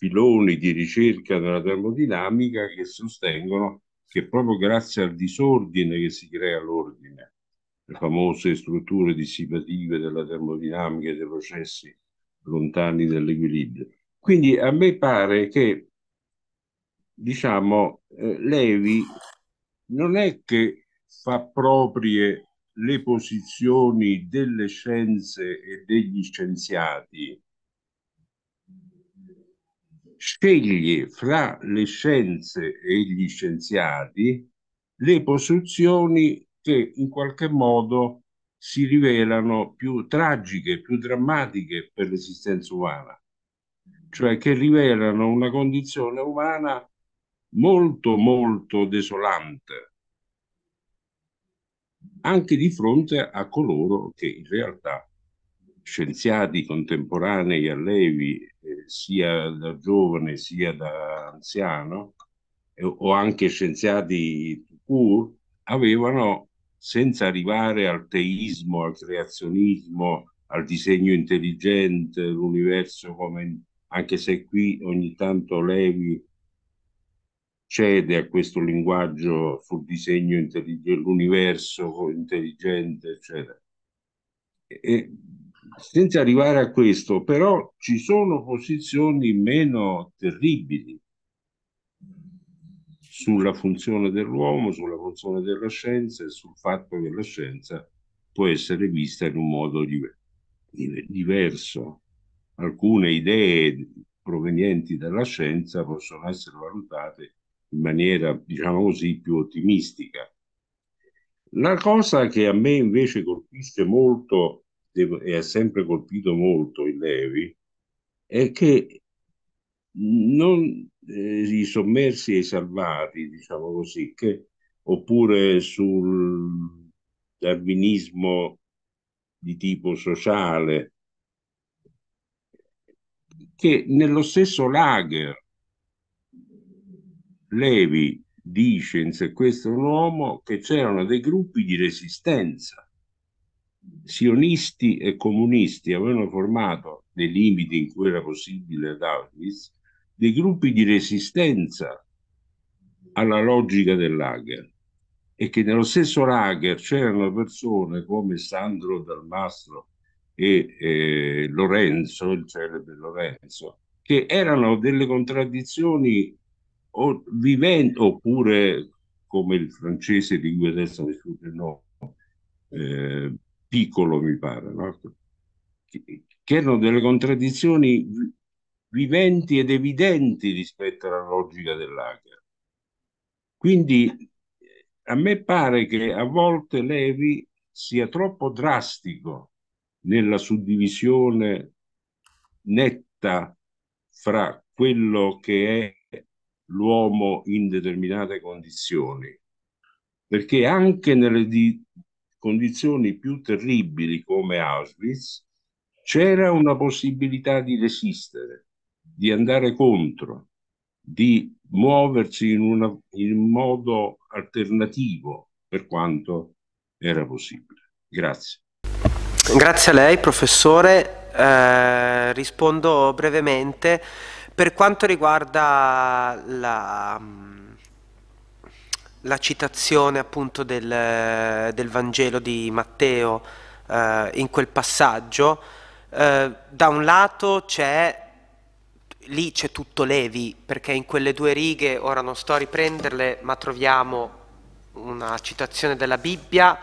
filoni di ricerca della termodinamica che sostengono che proprio grazie al disordine che si crea l'ordine, le famose strutture dissipative della termodinamica e dei processi lontani dall'equilibrio. Quindi a me pare che, diciamo, eh, Levi non è che fa proprie le posizioni delle scienze e degli scienziati sceglie fra le scienze e gli scienziati le posizioni che in qualche modo si rivelano più tragiche, più drammatiche per l'esistenza umana, cioè che rivelano una condizione umana molto molto desolante, anche di fronte a coloro che in realtà scienziati contemporanei a Levi, eh, sia da giovane sia da anziano, eh, o anche scienziati pur, avevano, senza arrivare al teismo, al creazionismo, al disegno intelligente, l'universo come anche se qui ogni tanto Levi cede a questo linguaggio sul disegno intelligente, l'universo intelligente, eccetera. E senza arrivare a questo, però ci sono posizioni meno terribili sulla funzione dell'uomo, sulla funzione della scienza e sul fatto che la scienza può essere vista in un modo diverso. Alcune idee provenienti dalla scienza possono essere valutate in maniera, diciamo così, più ottimistica. La cosa che a me invece colpisce molto e ha sempre colpito molto il Levi è che non eh, i sommersi e i salvati, diciamo così, che, oppure sul darwinismo di tipo sociale, che nello stesso Lager Levi dice in Se questo un uomo che c'erano dei gruppi di resistenza sionisti e comunisti avevano formato, nei limiti in cui era possibile ad Auschwitz, dei gruppi di resistenza alla logica del lager e che nello stesso lager c'erano persone come Sandro Dalmastro e eh, Lorenzo, il celebre Lorenzo, che erano delle contraddizioni o viventi, oppure come il francese di cui adesso mi sfugge il nome, eh, piccolo, mi pare, no? che, che erano delle contraddizioni viventi ed evidenti rispetto alla logica dell'Hacker. Quindi a me pare che a volte Levi sia troppo drastico nella suddivisione netta fra quello che è l'uomo in determinate condizioni, perché anche nelle di condizioni più terribili come Auschwitz, c'era una possibilità di resistere, di andare contro, di muoversi in, una, in modo alternativo per quanto era possibile. Grazie. Grazie a lei, professore. Eh, rispondo brevemente. Per quanto riguarda la la citazione appunto del, del Vangelo di Matteo eh, in quel passaggio, eh, da un lato c'è lì c'è tutto Levi, perché in quelle due righe, ora non sto a riprenderle, ma troviamo una citazione della Bibbia,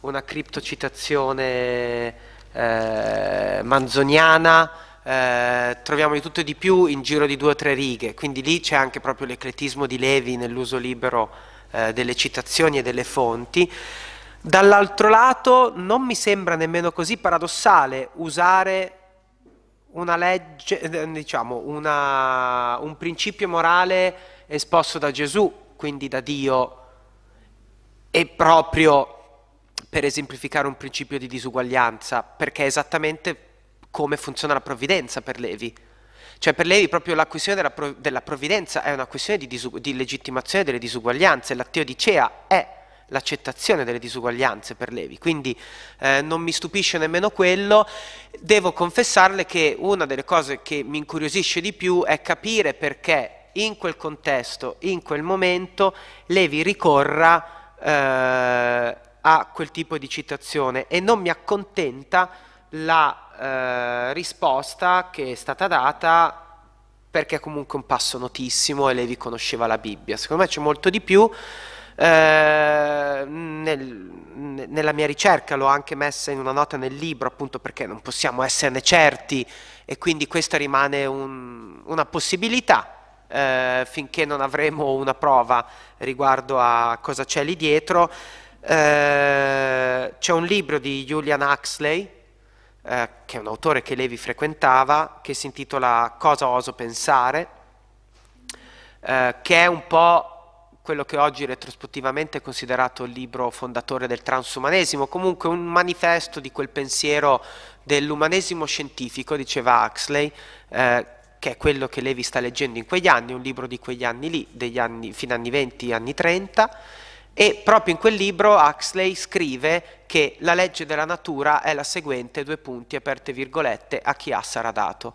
una criptocitazione eh, manzoniana, eh, troviamo di tutto e di più in giro di due o tre righe, quindi lì c'è anche proprio l'ecletismo di Levi nell'uso libero eh, delle citazioni e delle fonti. Dall'altro lato non mi sembra nemmeno così paradossale usare una legge, eh, diciamo, una, un principio morale esposto da Gesù, quindi da Dio, e proprio per esemplificare un principio di disuguaglianza, perché è esattamente come funziona la provvidenza per Levi. Cioè per lei proprio la questione della, della provvidenza è una questione di, di legittimazione delle disuguaglianze, la teodicea è l'accettazione delle disuguaglianze per Levi, quindi eh, non mi stupisce nemmeno quello, devo confessarle che una delle cose che mi incuriosisce di più è capire perché in quel contesto, in quel momento, Levi ricorra eh, a quel tipo di citazione e non mi accontenta la eh, risposta che è stata data perché è comunque un passo notissimo e Levi conosceva la Bibbia. Secondo me c'è molto di più. Eh, nel, nella mia ricerca l'ho anche messa in una nota nel libro, appunto perché non possiamo esserne certi e quindi questa rimane un, una possibilità. Eh, finché non avremo una prova riguardo a cosa c'è lì dietro. Eh, c'è un libro di Julian Huxley eh, che è un autore che Levi frequentava, che si intitola Cosa oso pensare, eh, che è un po' quello che oggi retrospettivamente è considerato il libro fondatore del transumanesimo, comunque un manifesto di quel pensiero dell'umanesimo scientifico, diceva Huxley, eh, che è quello che Levi sta leggendo in quegli anni, un libro di quegli anni lì, degli anni, fino anni 20, anni 30, e proprio in quel libro Huxley scrive che la legge della natura è la seguente, due punti aperte virgolette, a chi ha sarà dato.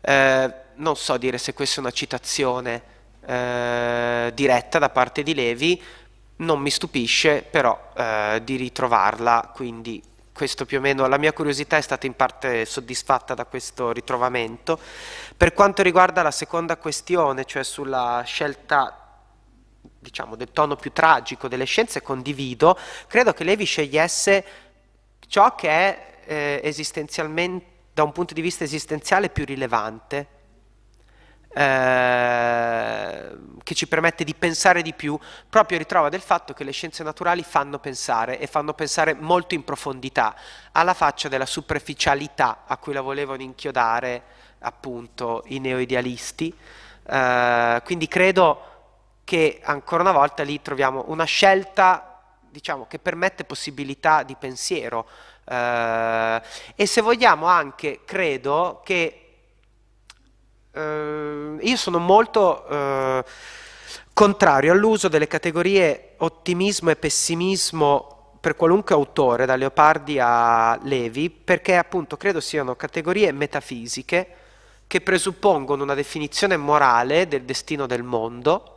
Eh, non so dire se questa è una citazione eh, diretta da parte di Levi, non mi stupisce però eh, di ritrovarla, quindi questo più o meno, la mia curiosità è stata in parte soddisfatta da questo ritrovamento. Per quanto riguarda la seconda questione, cioè sulla scelta diciamo, del tono più tragico delle scienze condivido, credo che Levi scegliesse ciò che è eh, esistenzialmente, da un punto di vista esistenziale più rilevante, eh, che ci permette di pensare di più, proprio ritrova del fatto che le scienze naturali fanno pensare e fanno pensare molto in profondità, alla faccia della superficialità a cui la volevano inchiodare appunto i neoidealisti. Eh, quindi credo che ancora una volta lì troviamo una scelta diciamo, che permette possibilità di pensiero eh, e se vogliamo anche credo che eh, io sono molto eh, contrario all'uso delle categorie ottimismo e pessimismo per qualunque autore, da Leopardi a Levi, perché appunto credo siano categorie metafisiche che presuppongono una definizione morale del destino del mondo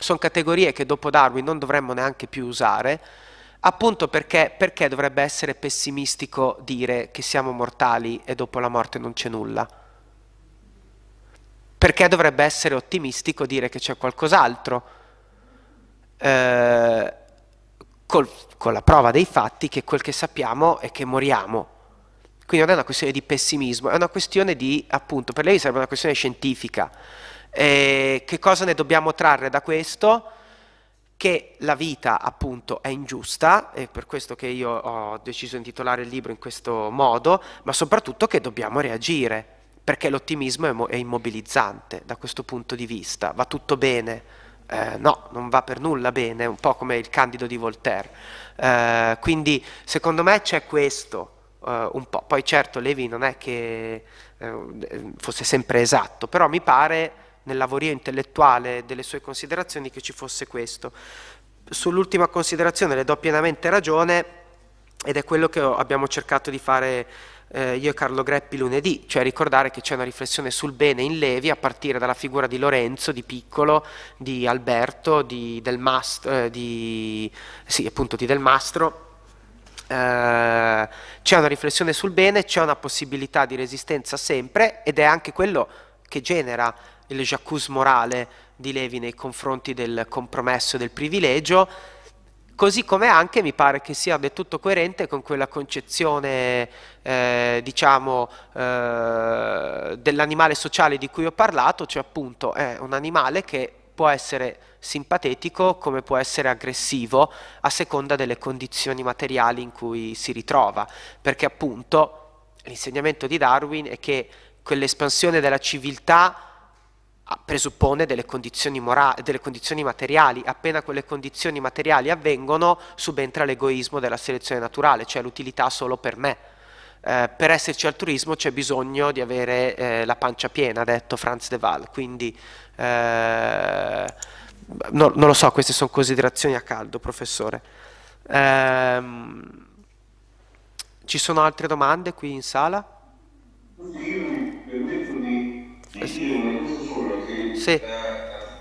sono categorie che dopo Darwin non dovremmo neanche più usare, appunto perché, perché dovrebbe essere pessimistico dire che siamo mortali e dopo la morte non c'è nulla? Perché dovrebbe essere ottimistico dire che c'è qualcos'altro? Eh, col, con la prova dei fatti che quel che sappiamo è che moriamo. Quindi non è una questione di pessimismo, è una questione di, appunto, per lei sarebbe una questione scientifica e eh, che cosa ne dobbiamo trarre da questo? Che la vita appunto è ingiusta, è per questo che io ho deciso di intitolare il libro in questo modo, ma soprattutto che dobbiamo reagire, perché l'ottimismo è, immobilizzante da questo punto di vista, va tutto bene. Eh, no, non va per nulla bene, un po' come il Candido di Voltaire. Eh, quindi secondo me c'è questo, Uh, un po'. Poi certo Levi non è che uh, fosse sempre esatto, però mi pare nel lavorio intellettuale delle sue considerazioni che ci fosse questo. Sull'ultima considerazione le do pienamente ragione ed è quello che abbiamo cercato di fare eh, io e Carlo Greppi lunedì, cioè ricordare che c'è una riflessione sul bene in Levi a partire dalla figura di Lorenzo, di Piccolo, di Alberto, di Del Mastro, eh, di, sì, appunto di Del Mastro. Eh, c'è una riflessione sul bene, c'è una possibilità di resistenza sempre ed è anche quello che genera il jacuzzi morale di Levi nei confronti del compromesso e del privilegio, così come anche mi pare che sia del tutto coerente con quella concezione, eh, diciamo, eh, dell'animale sociale di cui ho parlato, cioè appunto è un animale che può essere simpatetico come può essere aggressivo a seconda delle condizioni materiali in cui si ritrova, perché appunto l'insegnamento di Darwin è che quell'espansione della civiltà presuppone delle condizioni, delle condizioni, materiali, appena quelle condizioni materiali avvengono subentra l'egoismo della selezione naturale, cioè l'utilità solo per me. Eh, per esserci altruismo c'è bisogno di avere eh, la pancia piena, ha detto Franz de Waal, quindi eh, no, non lo so, queste sono considerazioni a caldo, professore. Ehm, ci sono altre domande qui in sala? Sì, mi permetto di dire una cosa sì.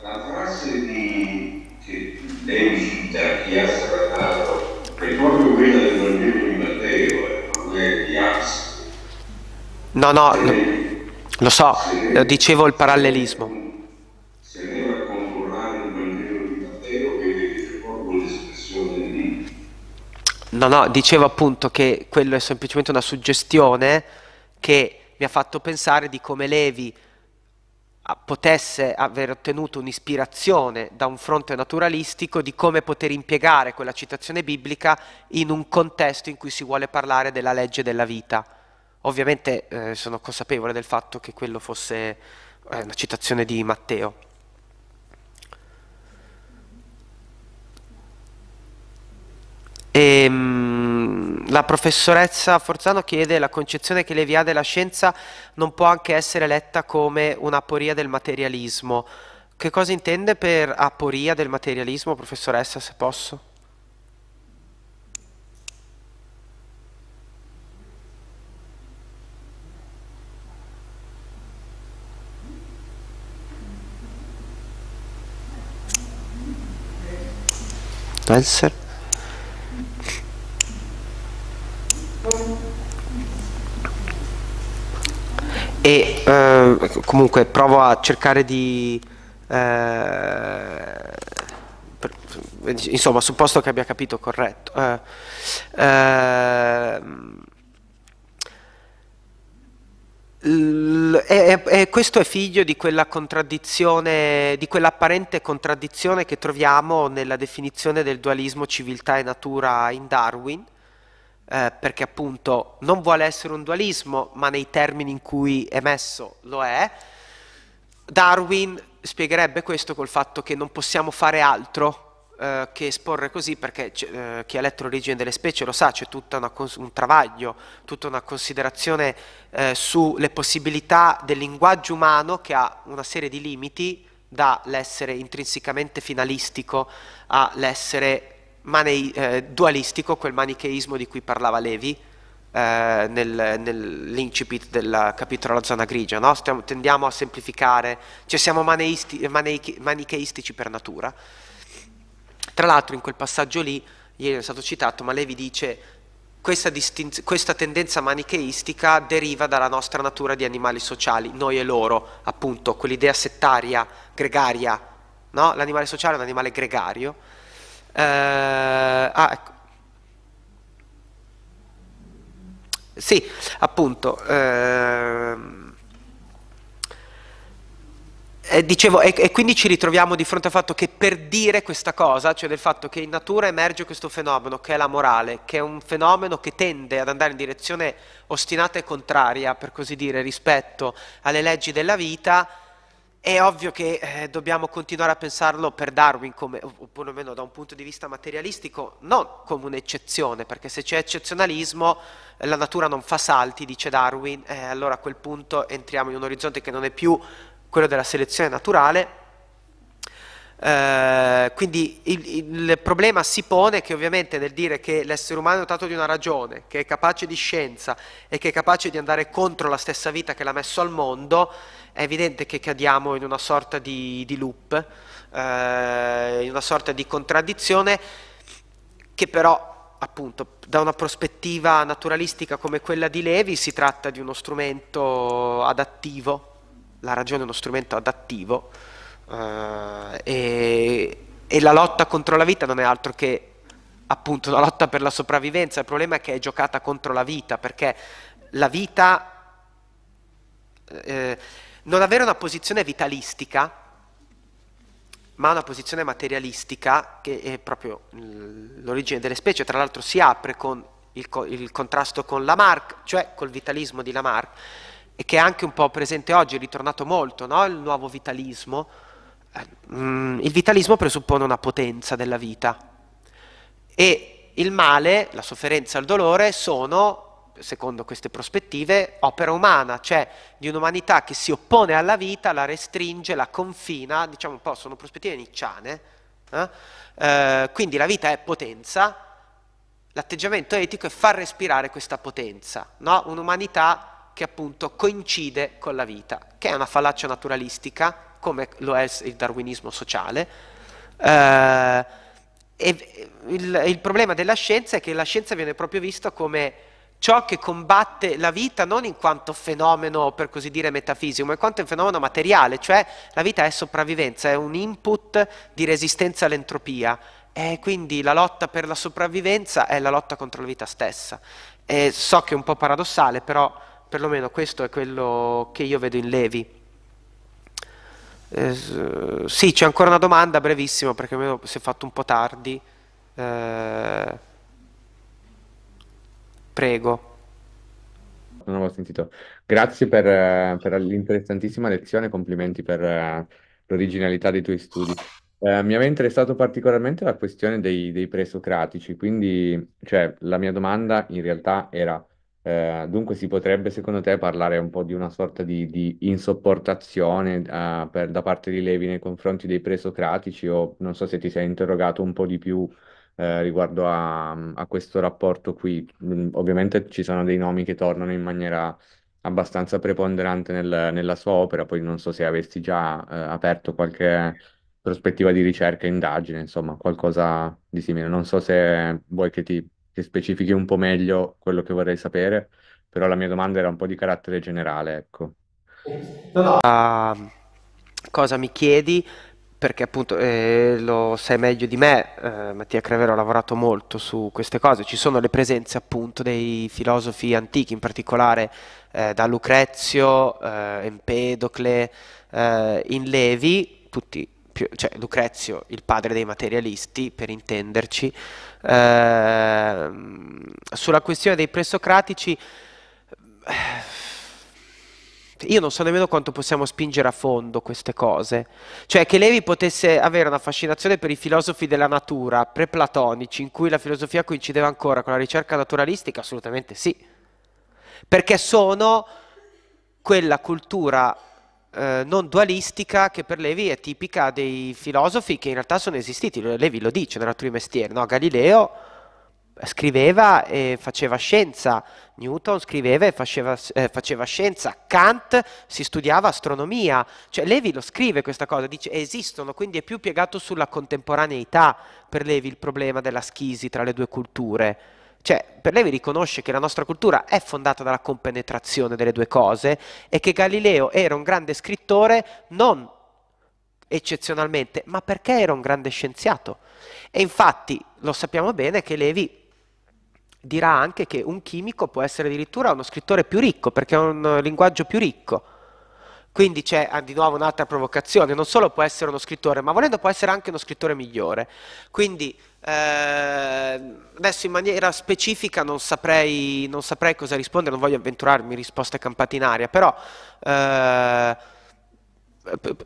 La, frase di, che lei cita, chi ha stradato, è proprio quella del Vangelo di Matteo, eh, non è di Ax. No, no, se, lo so, se, dicevo il parallelismo. Se lei a controllare il Vangelo di Matteo, che c'è proprio l'espressione di... No, no, dicevo appunto che quello è semplicemente una suggestione che mi ha fatto pensare di come Levi potesse aver ottenuto un'ispirazione da un fronte naturalistico di come poter impiegare quella citazione biblica in un contesto in cui si vuole parlare della legge della vita. Ovviamente eh, sono consapevole del fatto che quello fosse eh, una citazione di Matteo. Ehm la professoressa Forzano chiede la concezione che ha della scienza non può anche essere letta come un'aporia del materialismo. Che cosa intende per aporia del materialismo, professoressa, se posso? Spencer? e eh, comunque provo a cercare di eh, per, insomma supposto che abbia capito corretto eh, ehm, L- e, e questo è figlio di quella contraddizione, di quell'apparente contraddizione che troviamo nella definizione del dualismo civiltà e natura in Darwin, eh, perché appunto non vuole essere un dualismo, ma nei termini in cui è messo lo è. Darwin spiegherebbe questo col fatto che non possiamo fare altro eh, che esporre così, perché eh, chi ha letto l'origine delle specie lo sa, c'è tutto un travaglio, tutta una considerazione eh, sulle possibilità del linguaggio umano che ha una serie di limiti dall'essere intrinsecamente finalistico all'essere manei, eh, dualistico, quel manicheismo di cui parlava Levi eh, nel, nell'incipit del capitolo La zona grigia, no? Stiamo, tendiamo a semplificare, cioè siamo maneisti, manei, manicheistici per natura. Tra l'altro in quel passaggio lì, ieri è stato citato, ma Levi dice questa, questa, tendenza manicheistica deriva dalla nostra natura di animali sociali, noi e loro, appunto, quell'idea settaria, gregaria, no? l'animale sociale è un animale gregario, eh, ah, ecco. Sì, appunto. Ehm, e eh, dicevo, e, e, quindi ci ritroviamo di fronte al fatto che per dire questa cosa, cioè del fatto che in natura emerge questo fenomeno che è la morale, che è un fenomeno che tende ad andare in direzione ostinata e contraria, per così dire, rispetto alle leggi della vita, è ovvio che eh, dobbiamo continuare a pensarlo per Darwin, come, oppure meno da un punto di vista materialistico, non come un'eccezione, perché se c'è eccezionalismo eh, la natura non fa salti, dice Darwin, eh, allora a quel punto entriamo in un orizzonte che non è più quello della selezione naturale, eh, quindi il, il, problema si pone che ovviamente nel dire che l'essere umano è dotato di una ragione, che è capace di scienza e che è capace di andare contro la stessa vita che l'ha messo al mondo, è evidente che cadiamo in una sorta di, di loop, eh, in una sorta di contraddizione che però appunto da una prospettiva naturalistica come quella di Levi si tratta di uno strumento adattivo, la ragione è uno strumento adattivo Uh, e, e, la lotta contro la vita non è altro che appunto una lotta per la sopravvivenza. Il problema è che è giocata contro la vita, perché la vita... Eh, non avere una posizione vitalistica, ma una posizione materialistica, che è proprio l'origine delle specie, tra l'altro si apre con il, co- il contrasto con Lamarck, cioè col vitalismo di Lamarck, e che è anche un po' presente oggi, è ritornato molto, no? il nuovo vitalismo eh, mm, il vitalismo presuppone una potenza della vita e il male, la sofferenza e il dolore sono, secondo queste prospettive, opera umana, cioè di un'umanità che si oppone alla vita, la restringe, la confina, diciamo un po', sono prospettive nicciane. Eh? Eh, quindi la vita è potenza, l'atteggiamento etico è far respirare questa potenza, no? un'umanità che appunto coincide con la vita, che è una fallacia naturalistica come lo è il darwinismo sociale. Eh, il, il, problema della scienza è che la scienza viene proprio vista come ciò che combatte la vita non in quanto fenomeno, per così dire, metafisico, ma in quanto fenomeno materiale, cioè la vita è sopravvivenza, è un input di resistenza all'entropia. E quindi la lotta per la sopravvivenza è la lotta contro la vita stessa. E so che è un po' paradossale, però perlomeno questo è quello che io vedo in Levi sì, c'è ancora una domanda brevissima perché almeno si è fatto un po' tardi. Eh, prego. Non avevo sentito. Grazie per, per l'interessantissima lezione, complimenti per eh, l'originalità dei tuoi studi. Eh, mi aveva interessato particolarmente la questione dei, dei presocratici, quindi cioè, la mia domanda in realtà era eh, dunque si potrebbe secondo te parlare un po' di una sorta di, di insopportazione eh, per- da parte di Levi nei confronti dei presocratici o non so se ti sei interrogato un po' di più eh, riguardo a, a questo rapporto qui. Mm, ovviamente ci sono dei nomi che tornano in maniera abbastanza preponderante nel- nella sua opera, poi non so se avessi già eh, aperto qualche prospettiva di ricerca, indagine, insomma, qualcosa di simile. Non so se vuoi che ti che specifichi un po' meglio quello che vorrei sapere, però la mia domanda era un po' di carattere generale, ecco. Uh, cosa mi chiedi? Perché appunto eh, lo sai meglio di me, eh, Mattia Crevero ha lavorato molto su queste cose, ci sono le presenze appunto dei filosofi antichi, in particolare eh, da Lucrezio, eh, Empedocle, eh, in Levi, tutti esempio, cioè Lucrezio, il padre dei materialisti, per intenderci, eh, sulla questione dei presocratici, eh, io non so nemmeno quanto possiamo spingere a fondo queste cose. Cioè che Levi potesse avere una fascinazione per i filosofi della natura preplatonici, in cui la filosofia coincideva ancora con la ricerca naturalistica, assolutamente sì. Perché sono quella cultura eh, non dualistica che per Levi è tipica dei filosofi che in realtà sono esistiti. Levi lo dice nella tua mestiere, no? Galileo scriveva e faceva scienza, Newton scriveva e faceva, eh, faceva, scienza, Kant si studiava astronomia, cioè Levi lo scrive questa cosa, dice esistono, quindi è più piegato sulla contemporaneità per Levi il problema della schisi tra le due culture. Cioè, per lei riconosce che la nostra cultura è fondata dalla compenetrazione delle due cose e che Galileo era un grande scrittore non eccezionalmente, ma perché era un grande scienziato. E infatti lo sappiamo bene che Levi dirà anche che un chimico può essere addirittura uno scrittore più ricco, perché ha un linguaggio più ricco. Quindi c'è ah, di nuovo un'altra provocazione, non solo può essere uno scrittore, ma volendo può essere anche uno scrittore migliore. Quindi eh, adesso in maniera specifica non saprei, non saprei, cosa rispondere, non voglio avventurarmi risposte campate in aria, però eh,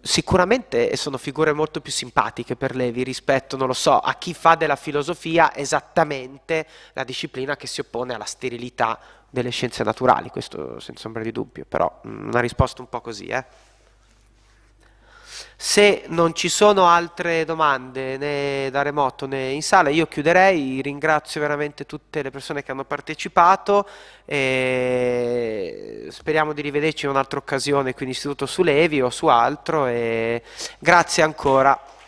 sicuramente sono figure molto più simpatiche per Levi rispetto, non lo so, a chi fa della filosofia esattamente la disciplina che si oppone alla sterilità delle scienze naturali, questo senza ombra di dubbio, però mm, una risposta un po' così. Eh. Se non ci sono altre domande né da remoto né in sala, io chiuderei, ringrazio veramente tutte le persone che hanno partecipato e speriamo di rivederci in un'altra occasione qui in Istituto Levi o su altro e grazie ancora.